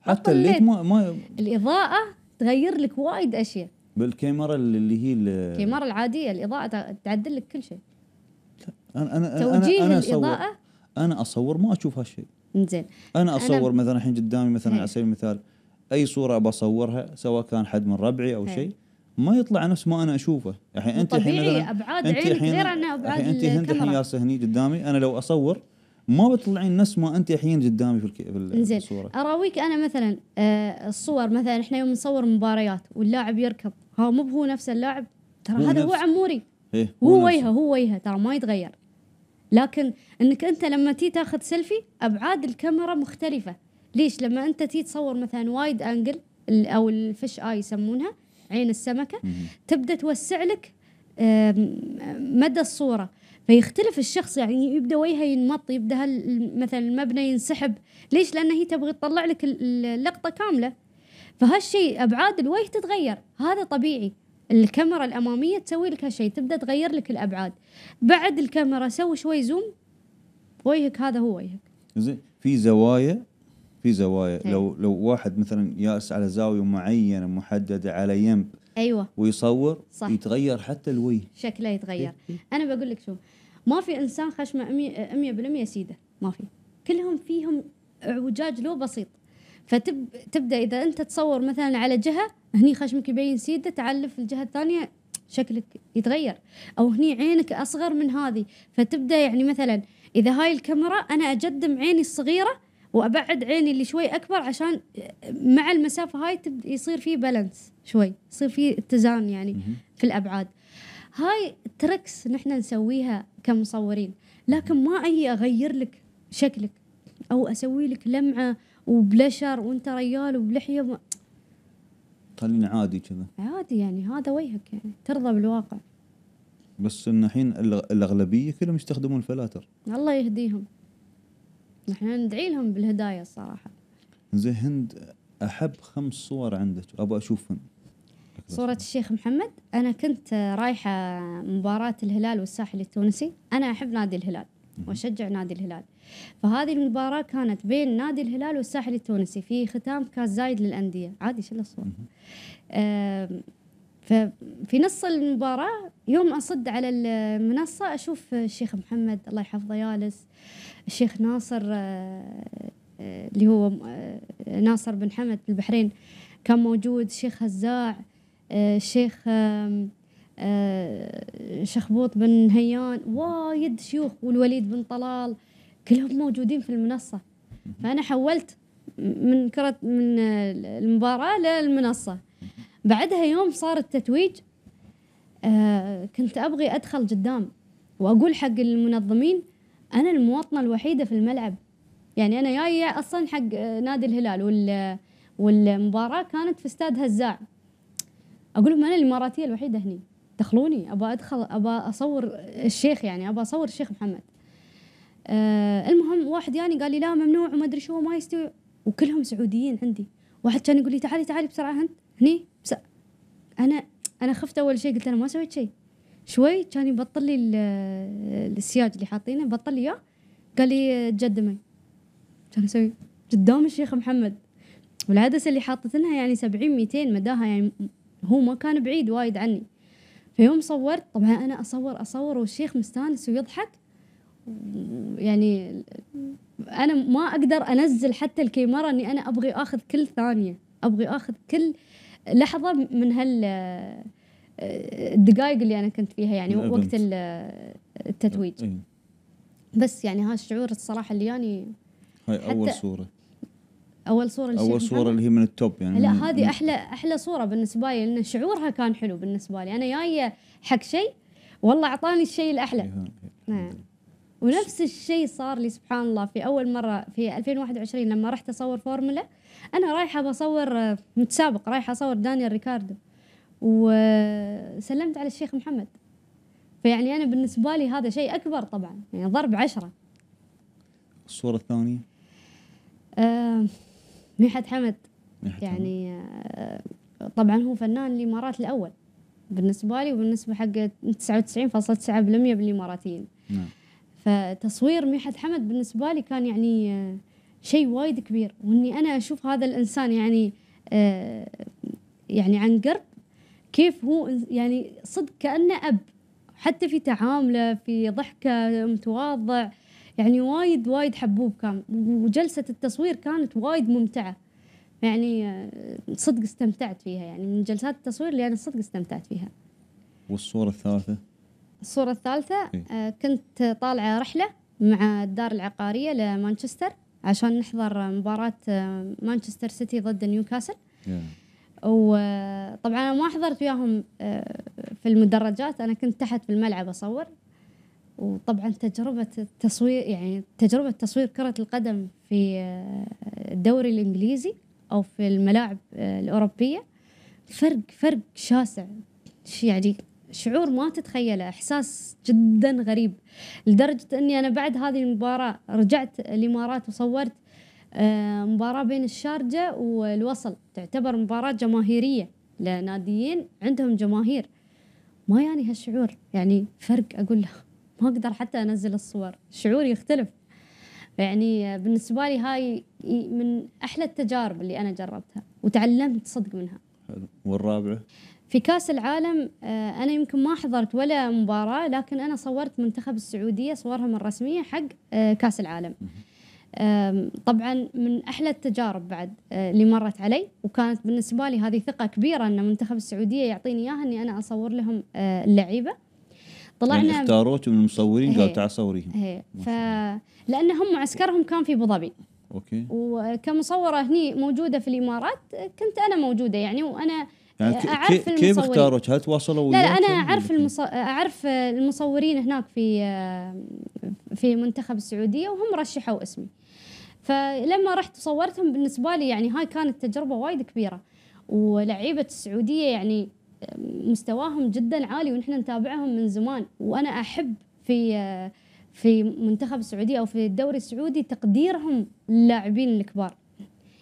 حتى الليت ما ما الاضاءه تغير لك وايد اشياء بالكاميرا اللي هي الكاميرا العاديه الاضاءه تعدل لك كل شيء انا انا توجيه أنا الاضاءه أصور انا اصور ما اشوف هالشيء زين انا اصور أنا مثلا الحين قدامي مثلا إيه. على سبيل المثال اي صوره بصورها سواء كان حد من ربعي او إيه. شيء ما يطلع نفس ما انا اشوفه الحين انت الحين طبيعي ابعاد انت عينك غير عن ابعاد انت الحين الحين جالسه هني قدامي انا لو اصور ما بتطلعين نفس ما انت الحين قدامي في الصوره زين اراويك انا مثلا آه، الصور مثلا احنا يوم نصور مباريات واللاعب يركض ها مو هو نفس اللاعب ترى هذا نفس. هو عموري إيه، هو, هو وجهه هو وجهه ترى ما يتغير لكن انك انت لما تي تاخذ سيلفي ابعاد الكاميرا مختلفه ليش لما انت تي تصور مثلا وايد انجل او الفش اي يسمونها عين السمكه تبدا توسع لك مدى الصوره فيختلف الشخص يعني يبدا وجهه ينمط يبدا مثلا المبنى ينسحب ليش لان هي تبغى تطلع لك اللقطه كامله فهالشيء ابعاد الوجه تتغير هذا طبيعي الكاميرا الاماميه تسوي لك هالشيء تبدا تغير لك الابعاد بعد الكاميرا سوي شوي زوم وجهك هذا هو وجهك زين في زوايا في زوايا هي. إيه. لو لو واحد مثلا ياس على زاويه معينه محدده على يمب ايوه ويصور صح. يتغير حتى الوجه شكله يتغير هي. إيه، إيه. انا بقول لك شو ما في انسان خشمه 100% سيده ما في كلهم فيهم اعوجاج لو بسيط فتبدا اذا انت تصور مثلا على جهه هني خشمك يبين سيده تعلف الجهه الثانيه شكلك يتغير او هني عينك اصغر من هذه فتبدا يعني مثلا اذا هاي الكاميرا انا اجدم عيني الصغيره وابعد عيني اللي شوي اكبر عشان مع المسافه هاي يصير في بالانس شوي يصير في اتزان يعني في الابعاد هاي تركس نحن نسويها كمصورين لكن ما اجي اغير لك شكلك او اسوي لك لمعه وبلشر وانت ريال وبلحيه خليني عادي كذا عادي يعني هذا وجهك يعني ترضى بالواقع بس ان الحين الاغلبيه كلهم يستخدمون الفلاتر الله يهديهم نحن ندعي لهم بالهدايا الصراحة زين هند أحب خمس صور عندك أبغى أشوفهم صورة الشيخ محمد أنا كنت رايحة مباراة الهلال والساحل التونسي أنا أحب نادي الهلال وأشجع نادي الهلال فهذه المباراة كانت بين نادي الهلال والساحل التونسي في ختام كاس زايد للأندية عادي شل الصور ففي نص المباراة يوم أصد على المنصة أشوف الشيخ محمد الله يحفظه يالس الشيخ ناصر آه، آه، اللي هو آه، ناصر بن حمد البحرين كان موجود الشيخ هزاع الشيخ شخبوط بن هيان وايد شيوخ والوليد بن طلال كلهم موجودين في المنصة فأنا حولت من كرة من المباراة للمنصة بعدها يوم صار التتويج آه كنت أبغي أدخل قدام وأقول حق المنظمين أنا المواطنة الوحيدة في الملعب يعني أنا جاية أصلا حق نادي الهلال وال والمباراة كانت في استاد هزاع أقول لهم أنا الإماراتية الوحيدة هني دخلوني أبى أدخل أبى أصور الشيخ يعني أبى أصور الشيخ محمد أه المهم واحد يعني قال لي لا ممنوع وما أدري شو ما يستوي وكلهم سعوديين عندي واحد كان يقول لي تعالي تعالي بسرعة هني انا انا خفت اول شيء قلت انا ما سويت شيء شوي كان يبطل لي السياج اللي حاطينه بطل لي اياه قال لي تقدمي كان اسوي قدام الشيخ محمد والعدسه اللي حاطتنها يعني 70 200 مداها يعني هو ما كان بعيد وايد عني فيوم صورت طبعا انا اصور اصور والشيخ مستانس ويضحك يعني انا ما اقدر انزل حتى الكاميرا اني انا ابغي اخذ كل ثانيه ابغي اخذ كل لحظه من هال الدقائق آه، آه، اللي انا كنت فيها يعني وقت آه، التتويج إيه. بس يعني هذا الشعور الصراحه اللي يعني هاي اول صوره اول صوره اول صوره اللي هي من التوب يعني لا هذه احلى احلى صوره بالنسبه لي لان شعورها كان حلو بالنسبه لي انا جايه حق شيء والله اعطاني الشيء الاحلى إيه، إيه، نعم ونفس الشيء صار لي سبحان الله في اول مره في 2021 لما رحت اصور فورمولا انا رايحه بصور آه، متسابق رايحه اصور دانيال ريكاردو وسلمت على الشيخ محمد فيعني انا بالنسبه لي هذا شيء اكبر طبعا يعني ضرب عشرة الصوره الثانيه آه ميحت حمد يعني آه طبعا هو فنان الامارات الاول بالنسبه لي وبالنسبه حق 99.9% بالاماراتيين نعم. فتصوير ميحت حمد بالنسبه لي كان يعني آه شيء وايد كبير واني انا اشوف هذا الانسان يعني آه، يعني عن قرب كيف هو يعني صدق كانه اب حتى في تعامله في ضحكه متواضع يعني وايد وايد حبوب كان وجلسه التصوير كانت وايد ممتعه يعني آه، صدق استمتعت فيها يعني من جلسات التصوير اللي انا صدق استمتعت فيها والصوره الثالثه الصورة الثالثة إيه. آه كنت طالعة رحلة مع الدار العقارية لمانشستر عشان نحضر مباراة آه، مانشستر سيتي ضد نيوكاسل وطبعا آه، انا ما حضرت وياهم آه، في المدرجات انا كنت تحت في الملعب اصور وطبعا تجربة التصوير يعني تجربة تصوير كرة القدم في الدوري الانجليزي او في الملاعب الاوروبية فرق فرق شاسع يعني شعور ما تتخيله احساس جدا غريب لدرجه اني انا بعد هذه المباراه رجعت الامارات وصورت آه، مباراه بين الشارجه والوصل تعتبر مباراه جماهيريه لناديين عندهم جماهير ما ياني هالشعور يعني فرق اقول له ما اقدر حتى انزل الصور شعور يختلف يعني بالنسبه لي هاي من احلى التجارب اللي انا جربتها وتعلمت صدق منها والرابعه في كاس العالم آه، انا يمكن ما حضرت ولا مباراه لكن انا صورت منتخب السعوديه صورهم الرسميه حق آه، كاس العالم طبعا من احلى التجارب بعد آه، اللي مرت علي وكانت بالنسبه لي هذه ثقه كبيره ان منتخب السعوديه يعطيني اياها اني انا اصور لهم اللعيبه طلعنا يعني اختاروك من المصورين إيه، قالوا تعال صوريهم إيه، ف لان هم معسكرهم كان في ابو ظبي اوكي وكمصوره هني موجوده في الامارات كنت انا موجوده يعني وانا يعني أه، اعرف كيف اختاروك؟ هل تواصلوا لا, لا انا اعرف المص... اعرف المصورين هناك في أه، في منتخب السعوديه وهم رشحوا اسمي. فلما رحت وصورتهم بالنسبه لي يعني هاي كانت تجربه وايد كبيره ولعيبه السعوديه يعني مستواهم جدا عالي ونحن نتابعهم من زمان وانا احب في أه، في منتخب السعوديه او في الدوري السعودي تقديرهم للاعبين الكبار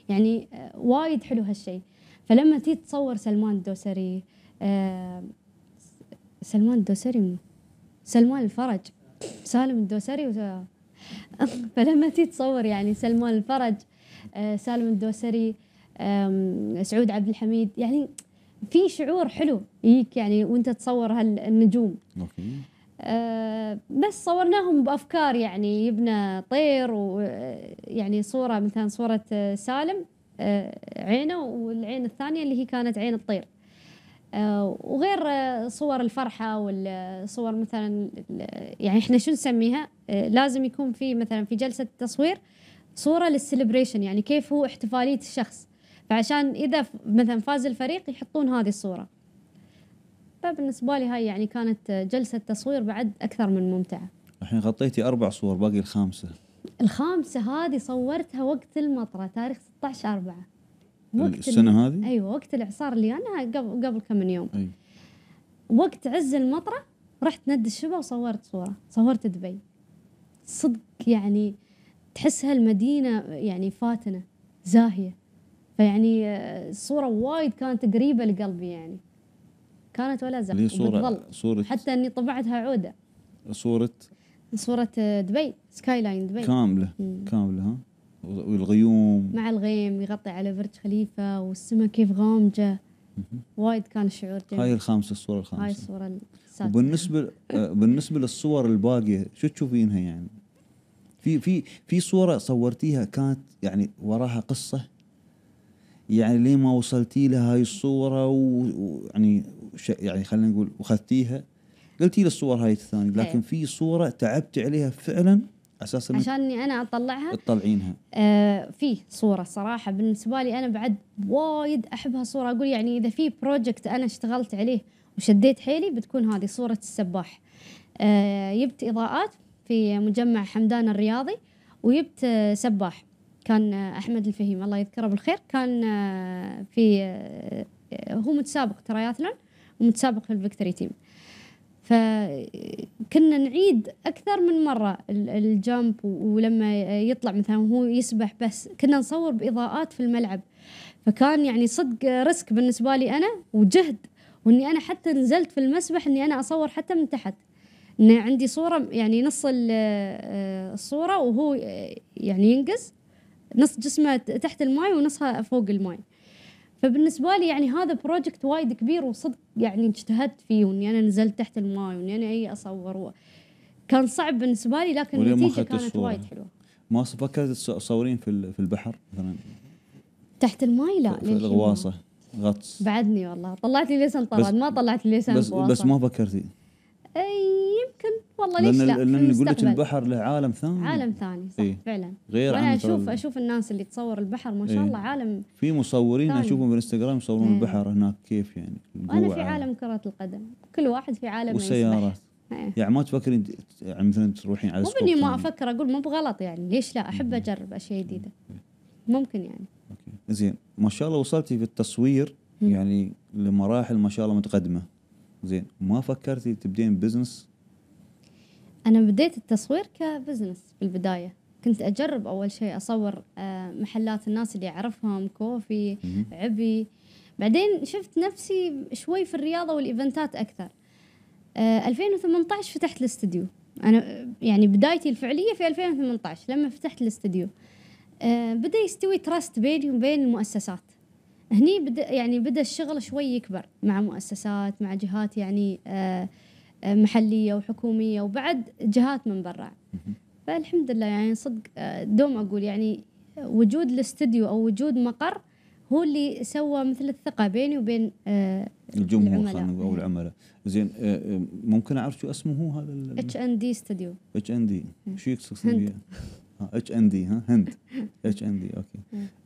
يعني وايد حلو هالشيء فلما تيجي تصور سلمان الدوسري آه، سلمان الدوسري سلمان الفرج سالم الدوسري فلما تيجي تصور يعني سلمان الفرج آه، سالم الدوسري سعود عبد الحميد يعني في شعور حلو يجيك يعني وانت تصور هالنجوم أوكي. آه، بس صورناهم بافكار يعني يبنى طير ويعني صوره مثلا صوره سالم آه، عينه والعين الثانيه اللي هي كانت عين الطير آه، وغير آه، صور الفرحه والصور مثلا يعني احنا شو نسميها لازم يكون في مثلا في جلسه التصوير صوره للسليبريشن يعني كيف هو احتفاليه الشخص فعشان اذا مثلا فاز الفريق يحطون هذه الصوره فبالنسبه لي هاي يعني كانت جلسه تصوير بعد اكثر من ممتعه الحين غطيتي اربع صور باقي الخامسه الخامسة هذه صورتها وقت المطرة تاريخ 16 4 وقت السنة هذه؟ أيوة وقت الإعصار اللي أنا قبل قبل كم من يوم أي. وقت عز المطرة رحت ند الشبه وصورت صورة صورت دبي صدق يعني تحسها المدينة يعني فاتنة زاهية فيعني الصورة آه، وايد كانت قريبة لقلبي يعني كانت ولا زحمة صورة, صورة حتى اني طبعتها عودة صورة صورة آه، دبي سكاي لاين دبي كاملة مم. كاملة ها والغيوم مع الغيم يغطي على برج خليفة والسماء كيف غامجة وايد كان الشعور جميل هاي الخامسة الصورة الخامسة هاي الصورة السادسة وبالنسبة آه، بالنسبة للصور الباقية شو تشوفينها يعني؟ في في في صورة صورتيها كانت يعني وراها قصة يعني ليه ما وصلتي لهاي الصورة ويعني يعني خلينا نقول وخذتيها قلتي لي الصور هاي الثانيه لكن إيه. في صوره تعبتي عليها فعلا اساسا عشان اني انا اطلعها تطلعينها آه في صوره صراحه بالنسبه لي انا بعد وايد احب هالصوره اقول يعني اذا في بروجكت انا اشتغلت عليه وشديت حيلي بتكون هذه صوره السباح آه جبت اضاءات في مجمع حمدان الرياضي وجبت آه سباح كان آه احمد الفهيم الله يذكره بالخير كان آه في آه هو متسابق تراياثلون ومتسابق في الفيكتوري تيم آه فكنا نعيد أكثر من مرة الجامب ولما يطلع مثلا وهو يسبح بس كنا نصور بإضاءات في الملعب فكان يعني صدق ريسك بالنسبة لي أنا وجهد وإني أنا حتى نزلت في المسبح إني أنا أصور حتى من تحت إن عندي صورة يعني نص آه، الصورة وهو يعني ينقز نص جسمه تحت الماي ونصها فوق الماي فبالنسبه لي يعني هذا بروجكت وايد كبير وصدق يعني اجتهدت فيه واني انا نزلت تحت الماي واني انا اي اصور و... كان صعب بالنسبه لي لكن النتيجه كانت الصورة. وايد حلوه ما فكرت تصورين في في البحر مثلا تحت الماي لا في الغواصه غطس بعدني والله طلعت لي لسان طرد ما طلعت لي لسان بس, بس ما فكرتي اي يمكن والله ليش لأن لا لان نقول لك البحر له عالم ثاني عالم ثاني صح إيه؟ فعلا غير وانا اشوف اشوف الناس اللي تصور البحر ما شاء إيه؟ الله عالم في مصورين ثاني. اشوفهم بالانستغرام يصورون إيه؟ البحر هناك كيف يعني انا في عالم كره القدم كل واحد في عالم وسيارات إيه. يعني ما تفكرين يعني مثلا تروحين على مو اني ما يعني. افكر اقول مو بغلط يعني ليش لا احب اجرب اشياء جديده ممكن يعني اوكي زين ما شاء الله وصلتي في التصوير يعني لمراحل ما شاء الله متقدمه زين ما فكرتي تبدين بزنس أنا بديت التصوير كبزنس في البداية كنت أجرب أول شيء أصور آه، محلات الناس اللي أعرفهم كوفي عبي بعدين شفت نفسي شوي في الرياضة والإيفنتات أكثر 2018 آه، فتحت الاستديو أنا يعني بدايتي الفعلية في 2018 لما فتحت الاستديو آه، بدأ يستوي تراست بيني وبين المؤسسات هني بدا يعني بدا الشغل شوي يكبر مع مؤسسات مع جهات يعني آه آه، محليه وحكوميه وبعد جهات من برا فالحمد لله يعني صدق آه، دوم اقول يعني وجود الاستديو او وجود مقر هو اللي سوى مثل الثقه بيني وبين آه، الجمهور نقول او العملاء زين ممكن اعرف شو اسمه هو هذا اتش ان دي استوديو اتش ان دي شو يقصد اتش ان دي ها هند اتش ان دي اوكي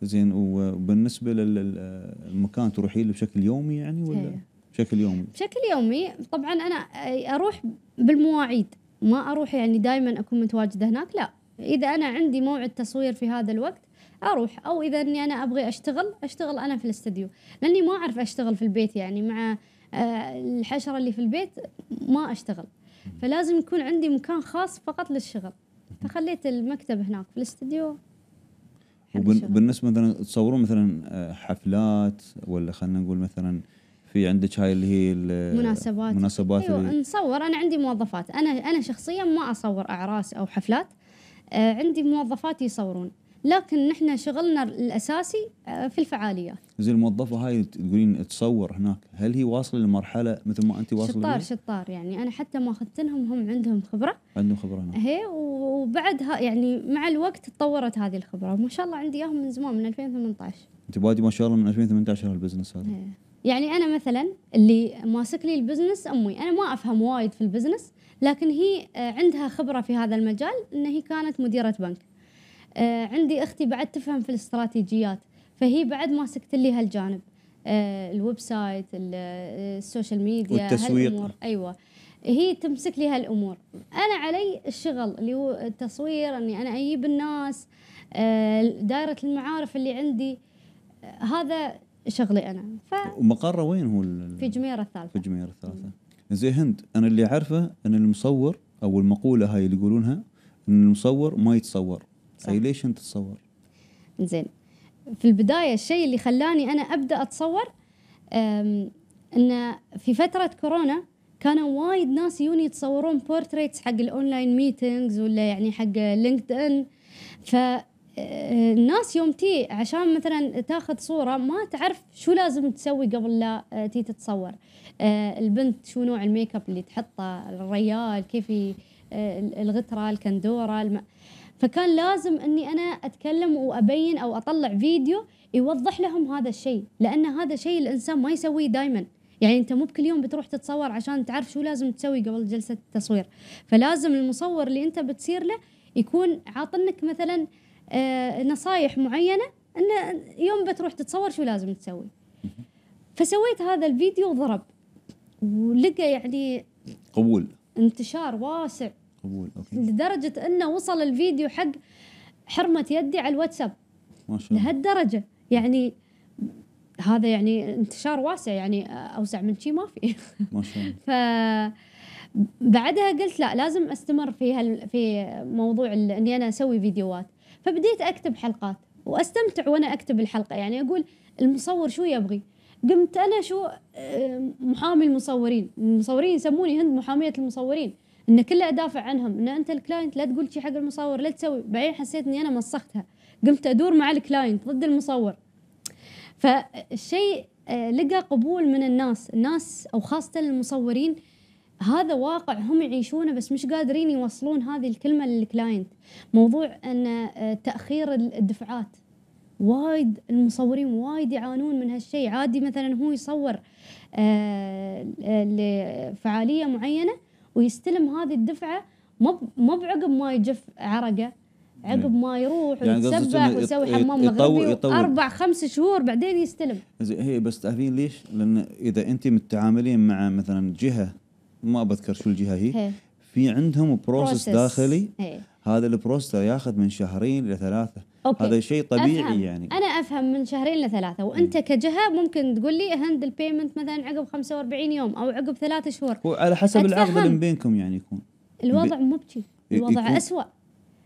زين وبالنسبه للمكان تروحين له بشكل يومي يعني ولا؟ هي. إيه. بشكل يومي بشكل يومي طبعا انا اروح بالمواعيد ما اروح يعني دائما اكون متواجده هناك لا اذا انا عندي موعد تصوير في هذا الوقت اروح او اذا اني انا ابغي اشتغل اشتغل انا في الاستديو لاني ما اعرف اشتغل في البيت يعني مع آه، الحشره اللي في البيت ما اشتغل فلازم يكون عندي مكان خاص فقط للشغل فخليت المكتب هناك في الاستديو وبالنسبه مثلا تصورون مثلا آه، حفلات ولا خلينا نقول مثلا في عندك هاي اللي هي المناسبات مناسبات أيوة نصور انا عندي موظفات انا انا شخصيا ما اصور اعراس او حفلات آه عندي موظفات يصورون لكن نحن شغلنا الاساسي آه، في الفعاليات. زي الموظفه هاي تقولين تصور هناك، هل هي واصله لمرحله مثل ما انت واصله؟ شطار شطار يعني انا حتى ما اخذت لهم هم عندهم خبره. عندهم خبره نعم. هناك. إيه، هي وبعدها يعني مع الوقت تطورت هذه الخبره، ما شاء الله عندي اياهم من زمان من 2018. انت بادي ما شاء الله من 2018 هالبزنس هذا. هي. إيه. يعني انا مثلا اللي ماسك لي البزنس امي انا ما افهم وايد في البزنس لكن هي آه، عندها خبره في هذا المجال ان هي كانت مديره بنك آه، عندي اختي بعد تفهم في الاستراتيجيات فهي بعد ماسكت لي هالجانب آه، الويب سايت السوشيال ميديا والتسويق هالأمور. ايوه هي تمسك لي هالامور انا علي الشغل اللي هو التصوير اني انا اجيب الناس دائره المعارف اللي عندي هذا شغلي انا ف ومقره وين هو ال... في جميره الثالثه في جميره الثالثه زي هند انا اللي اعرفه ان المصور او المقوله هاي اللي يقولونها ان المصور ما يتصور صح. اي ليش انت تصور زين في البدايه الشيء اللي خلاني انا ابدا اتصور ان في فتره كورونا كانوا وايد ناس يوني يتصورون بورتريتس حق الاونلاين ميتينجز ولا يعني حق لينكد ان ف الناس يوم تي عشان مثلا تاخذ صوره ما تعرف شو لازم تسوي قبل لا آه، تي تتصور آه، البنت شو نوع الميك اب اللي تحطه الريال كيف آه، الغتره الكندوره الم... فكان لازم اني انا اتكلم وابين او اطلع فيديو يوضح لهم هذا الشيء لان هذا شيء الانسان ما يسويه دائما يعني انت مو بكل يوم بتروح تتصور عشان تعرف شو لازم تسوي قبل جلسه التصوير فلازم المصور اللي انت بتصير له يكون عاطنك مثلا آه آه، نصايح معينه ان يوم بتروح تتصور شو لازم تسوي فسويت هذا الفيديو ضرب ولقى يعني قبول انتشار واسع قبول أوكي. لدرجه انه وصل الفيديو حق حرمه يدي على الواتساب ما شاء الله لهالدرجه يعني هذا يعني انتشار واسع يعني اوسع من شي ما في ما شاء الله ف بعدها قلت لا لازم استمر في هال في موضوع اني انا اسوي فيديوهات فبديت اكتب حلقات واستمتع وانا اكتب الحلقه يعني اقول المصور شو يبغي قمت انا شو آه، محامي المصورين المصورين يسموني هند محاميه المصورين ان كله ادافع عنهم ان انت الكلاينت لا تقول شي حق المصور لا تسوي بعدين حسيت اني انا مسختها قمت ادور مع الكلاينت ضد المصور فالشيء آه، لقى قبول من الناس الناس او خاصه المصورين هذا واقع هم يعيشونه بس مش قادرين يوصلون هذه الكلمة للكلاينت موضوع أن آه، تأخير الدفعات وايد المصورين وايد يعانون من هالشيء عادي مثلا هو يصور آه، لفعالية معينة ويستلم هذه الدفعة مو بعقب ما يجف عرقه عقب إيه. ما يروح يعني ويتسبح ويسوي حمام مغربي اربع خمس شهور بعدين يستلم هي بس تعرفين ليش؟ لان اذا انت متعاملين مع مثلا جهه ما بذكر شو الجهه هي في عندهم بروسس داخلي هذا البروسس ياخذ من شهرين لثلاثه أوكي. هذا شيء طبيعي أفهم. يعني انا افهم من شهرين لثلاثه وانت م. إيه. كجهه ممكن تقول لي هند البيمنت مثلا عقب 45 يوم او عقب ثلاثة شهور وعلى حسب العقد اللي بينكم يعني يكون الوضع مو بشي الوضع اسوء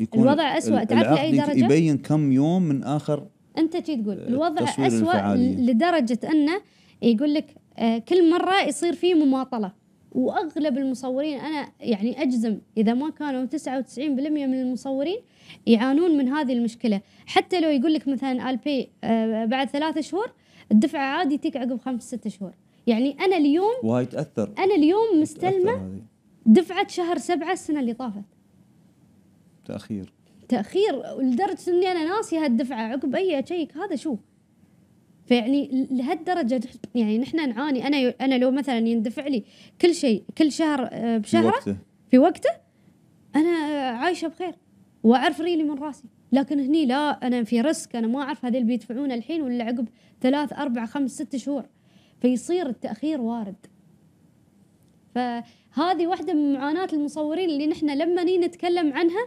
يكون الوضع اسوء تعرف لاي درجه يبين كم يوم من اخر انت شي تقول آه، الوضع اسوء لدرجه انه يقول لك آه، كل مره يصير فيه مماطله واغلب المصورين انا يعني اجزم اذا ما كانوا 99% من المصورين يعانون من هذه المشكله حتى لو يقول لك مثلا البي آه، بعد ثلاثة شهور الدفعه عادي تك عقب خمس ست شهور يعني انا اليوم وايد تاثر انا اليوم مستلمه دفعه شهر سبعة السنه اللي طافت تاخير تاخير لدرجه اني انا ناسي هالدفعه عقب اي اشيك هذا شو فيعني لهالدرجه يعني نحن نعاني انا انا لو مثلا يندفع لي كل شيء كل شهر آه، بشهره في وقته, في وقته انا آه، عايشه بخير واعرف ريلي من راسي لكن هني لا انا في ريسك انا ما اعرف هذا اللي بيدفعونه الحين ولا عقب ثلاث اربع خمس ست شهور فيصير التاخير وارد فهذه واحده من معاناه المصورين اللي نحن لما نتكلم عنها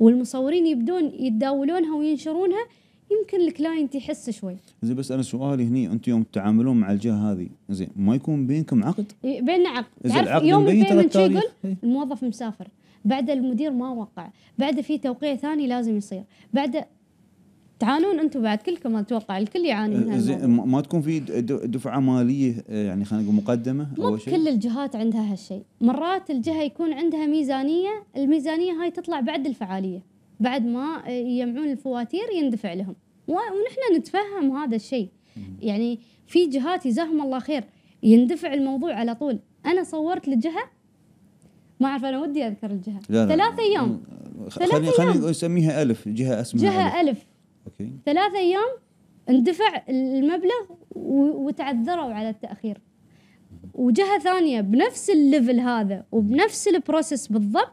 والمصورين يبدون يتداولونها وينشرونها يمكن الكلاينت يحس شوي زين بس انا سؤالي هني انتم يوم تتعاملون مع الجهه هذه زين ما يكون بينكم عقد؟ بيننا عقد تعرف يوم البيمنت شو يقول؟ الموظف مسافر بعد المدير ما وقع بعد في توقيع ثاني لازم يصير بعد تعانون انتم بعد كلكم اتوقع الكل يعاني من زين ما تكون في دفعه ماليه آه، يعني خلينا نقول مقدمه مو اول شيء كل الجهات عندها هالشيء مرات الجهه يكون عندها ميزانيه الميزانيه هاي تطلع بعد الفعاليه بعد ما يجمعون الفواتير يندفع لهم ونحن نتفهم هذا الشيء يعني في جهات جزاهم الله خير يندفع الموضوع على طول انا صورت لجهه ما اعرف انا ودي اذكر الجهه ثلاثة ايام خليني خلي نسميها الف جهه اسمها جهه الف, ألف. اوكي ثلاثة ايام اندفع المبلغ وتعذروا على التاخير وجهه ثانيه بنفس الليفل هذا وبنفس البروسيس بالضبط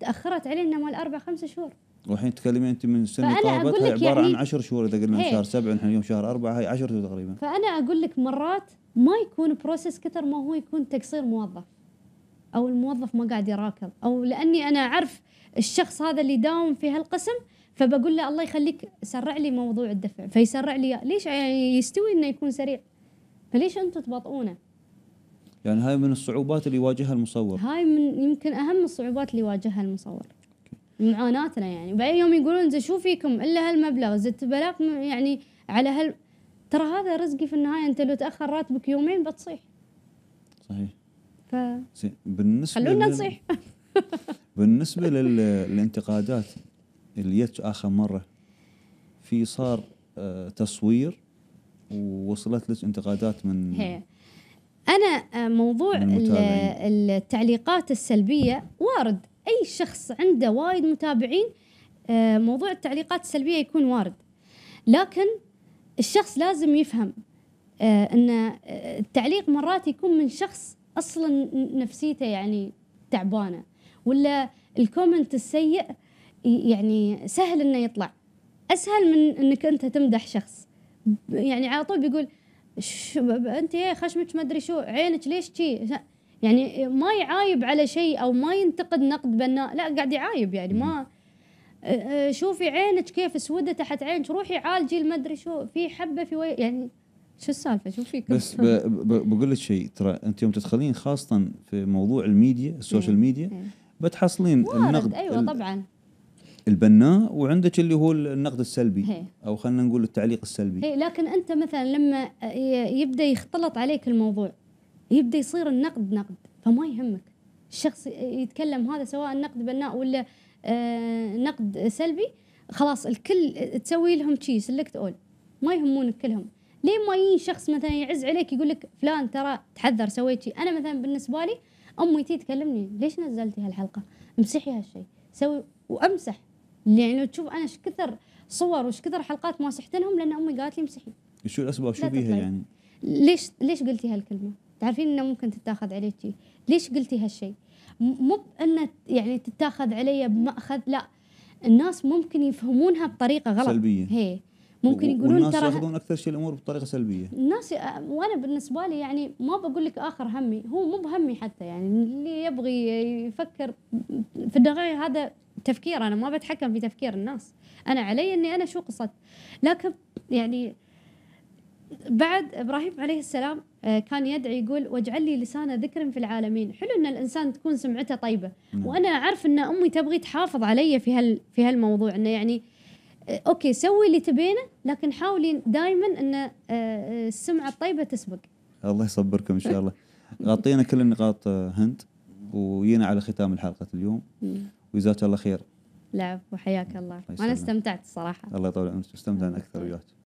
تاخرت علينا مال اربع خمسة شهور والحين تتكلمين انت من سن طابتها عباره يعني عن عشر شهور اذا قلنا شهر سبعه نحن اليوم شهر اربعه هاي عشر شهور تقريبا فانا اقول لك مرات ما يكون بروسس كثر ما هو يكون تقصير موظف او الموظف ما قاعد يراكم او لاني انا اعرف الشخص هذا اللي داوم في هالقسم فبقول له الله يخليك سرع لي موضوع الدفع فيسرع لي ليش يعني يستوي انه يكون سريع فليش انتم تبطئونه يعني هاي من الصعوبات اللي يواجهها المصور هاي من يمكن اهم الصعوبات اللي يواجهها المصور معاناتنا يعني باي يوم يقولون زين شو فيكم الا هالمبلغ زدت بلاك يعني على هال ترى هذا رزقي في النهايه انت لو تاخر راتبك يومين بتصيح صحيح ف بالنسبه خلونا نصيح بالنسبه للانتقادات اللي جت اخر مره في صار آه، تصوير ووصلت لك انتقادات من هي. انا آه، موضوع التعليقات السلبيه وارد اي شخص عنده وايد متابعين آه، موضوع التعليقات السلبيه يكون وارد لكن الشخص لازم يفهم آه، ان آه، التعليق مرات يكون من شخص اصلا نفسيته يعني تعبانه ولا الكومنت السيء يعني سهل انه يطلع اسهل من انك انت تمدح شخص يعني على طول بيقول انت خشمك ما ادري شو عينك ليش تشي يعني ما يعايب على شيء او ما ينتقد نقد بناء لا قاعد يعايب يعني ما أه، أه، شوفي عينك كيف سودة تحت عينك روحي عالجي المدري شو في حبه في وي يعني شو السالفه شو فيك بس بقول لك شيء ترى انت يوم تدخلين خاصه في موضوع الميديا السوشيال ميديا بتحصلين النقد ايوه طبعا البناء وعندك اللي هو النقد السلبي هي. او خلينا نقول التعليق السلبي هي لكن انت مثلا لما يبدا يختلط عليك الموضوع يبدا يصير النقد نقد فما يهمك الشخص يتكلم هذا سواء نقد بناء ولا آه، نقد سلبي خلاص الكل تسوي لهم شي سلكت اول ما يهمونك كلهم ليه ما يجي شخص مثلا يعز عليك يقول لك فلان ترى تحذر سويت شي انا مثلا بالنسبه لي امي تي تكلمني ليش نزلتي هالحلقه امسحي هالشيء سوي وامسح يعني لو تشوف انا ايش كثر صور وايش كثر حلقات ما لهم لان امي قالت لي امسحي شو الاسباب شو فيها يعني ليش ليش قلتي هالكلمه تعرفين انه ممكن تتاخذ عليكي ليش قلتي هالشيء مو بانه يعني تتاخذ علي بمأخذ لا الناس ممكن يفهمونها بطريقه غلط سلبيه هي ممكن يقولون والناس ترى ياخذون اكثر شيء الامور بطريقه سلبيه الناس آه، وانا بالنسبه لي يعني ما بقول لك اخر همي هو مو بهمي حتى يعني اللي يبغي يفكر في الدقائق هذا تفكير انا ما بتحكم في تفكير الناس انا علي اني انا شو قصدت لكن يعني بعد ابراهيم عليه السلام آه، كان يدعي يقول واجعل لي لسان ذكر في العالمين، حلو ان الانسان تكون سمعته طيبه، نعم. وانا اعرف ان امي تبغي تحافظ علي في هال في هالموضوع انه يعني آه، اوكي سوي اللي تبينه لكن حاولي دائما ان آه، السمعه الطيبه تسبق. الله يصبركم ان شاء الله. غطينا كل النقاط هند وجينا على ختام الحلقه اليوم وجزاك الله خير. لا وحياك الله، انا استمتعت الصراحه. الله يطول عمرك، استمتعنا اكثر وياك.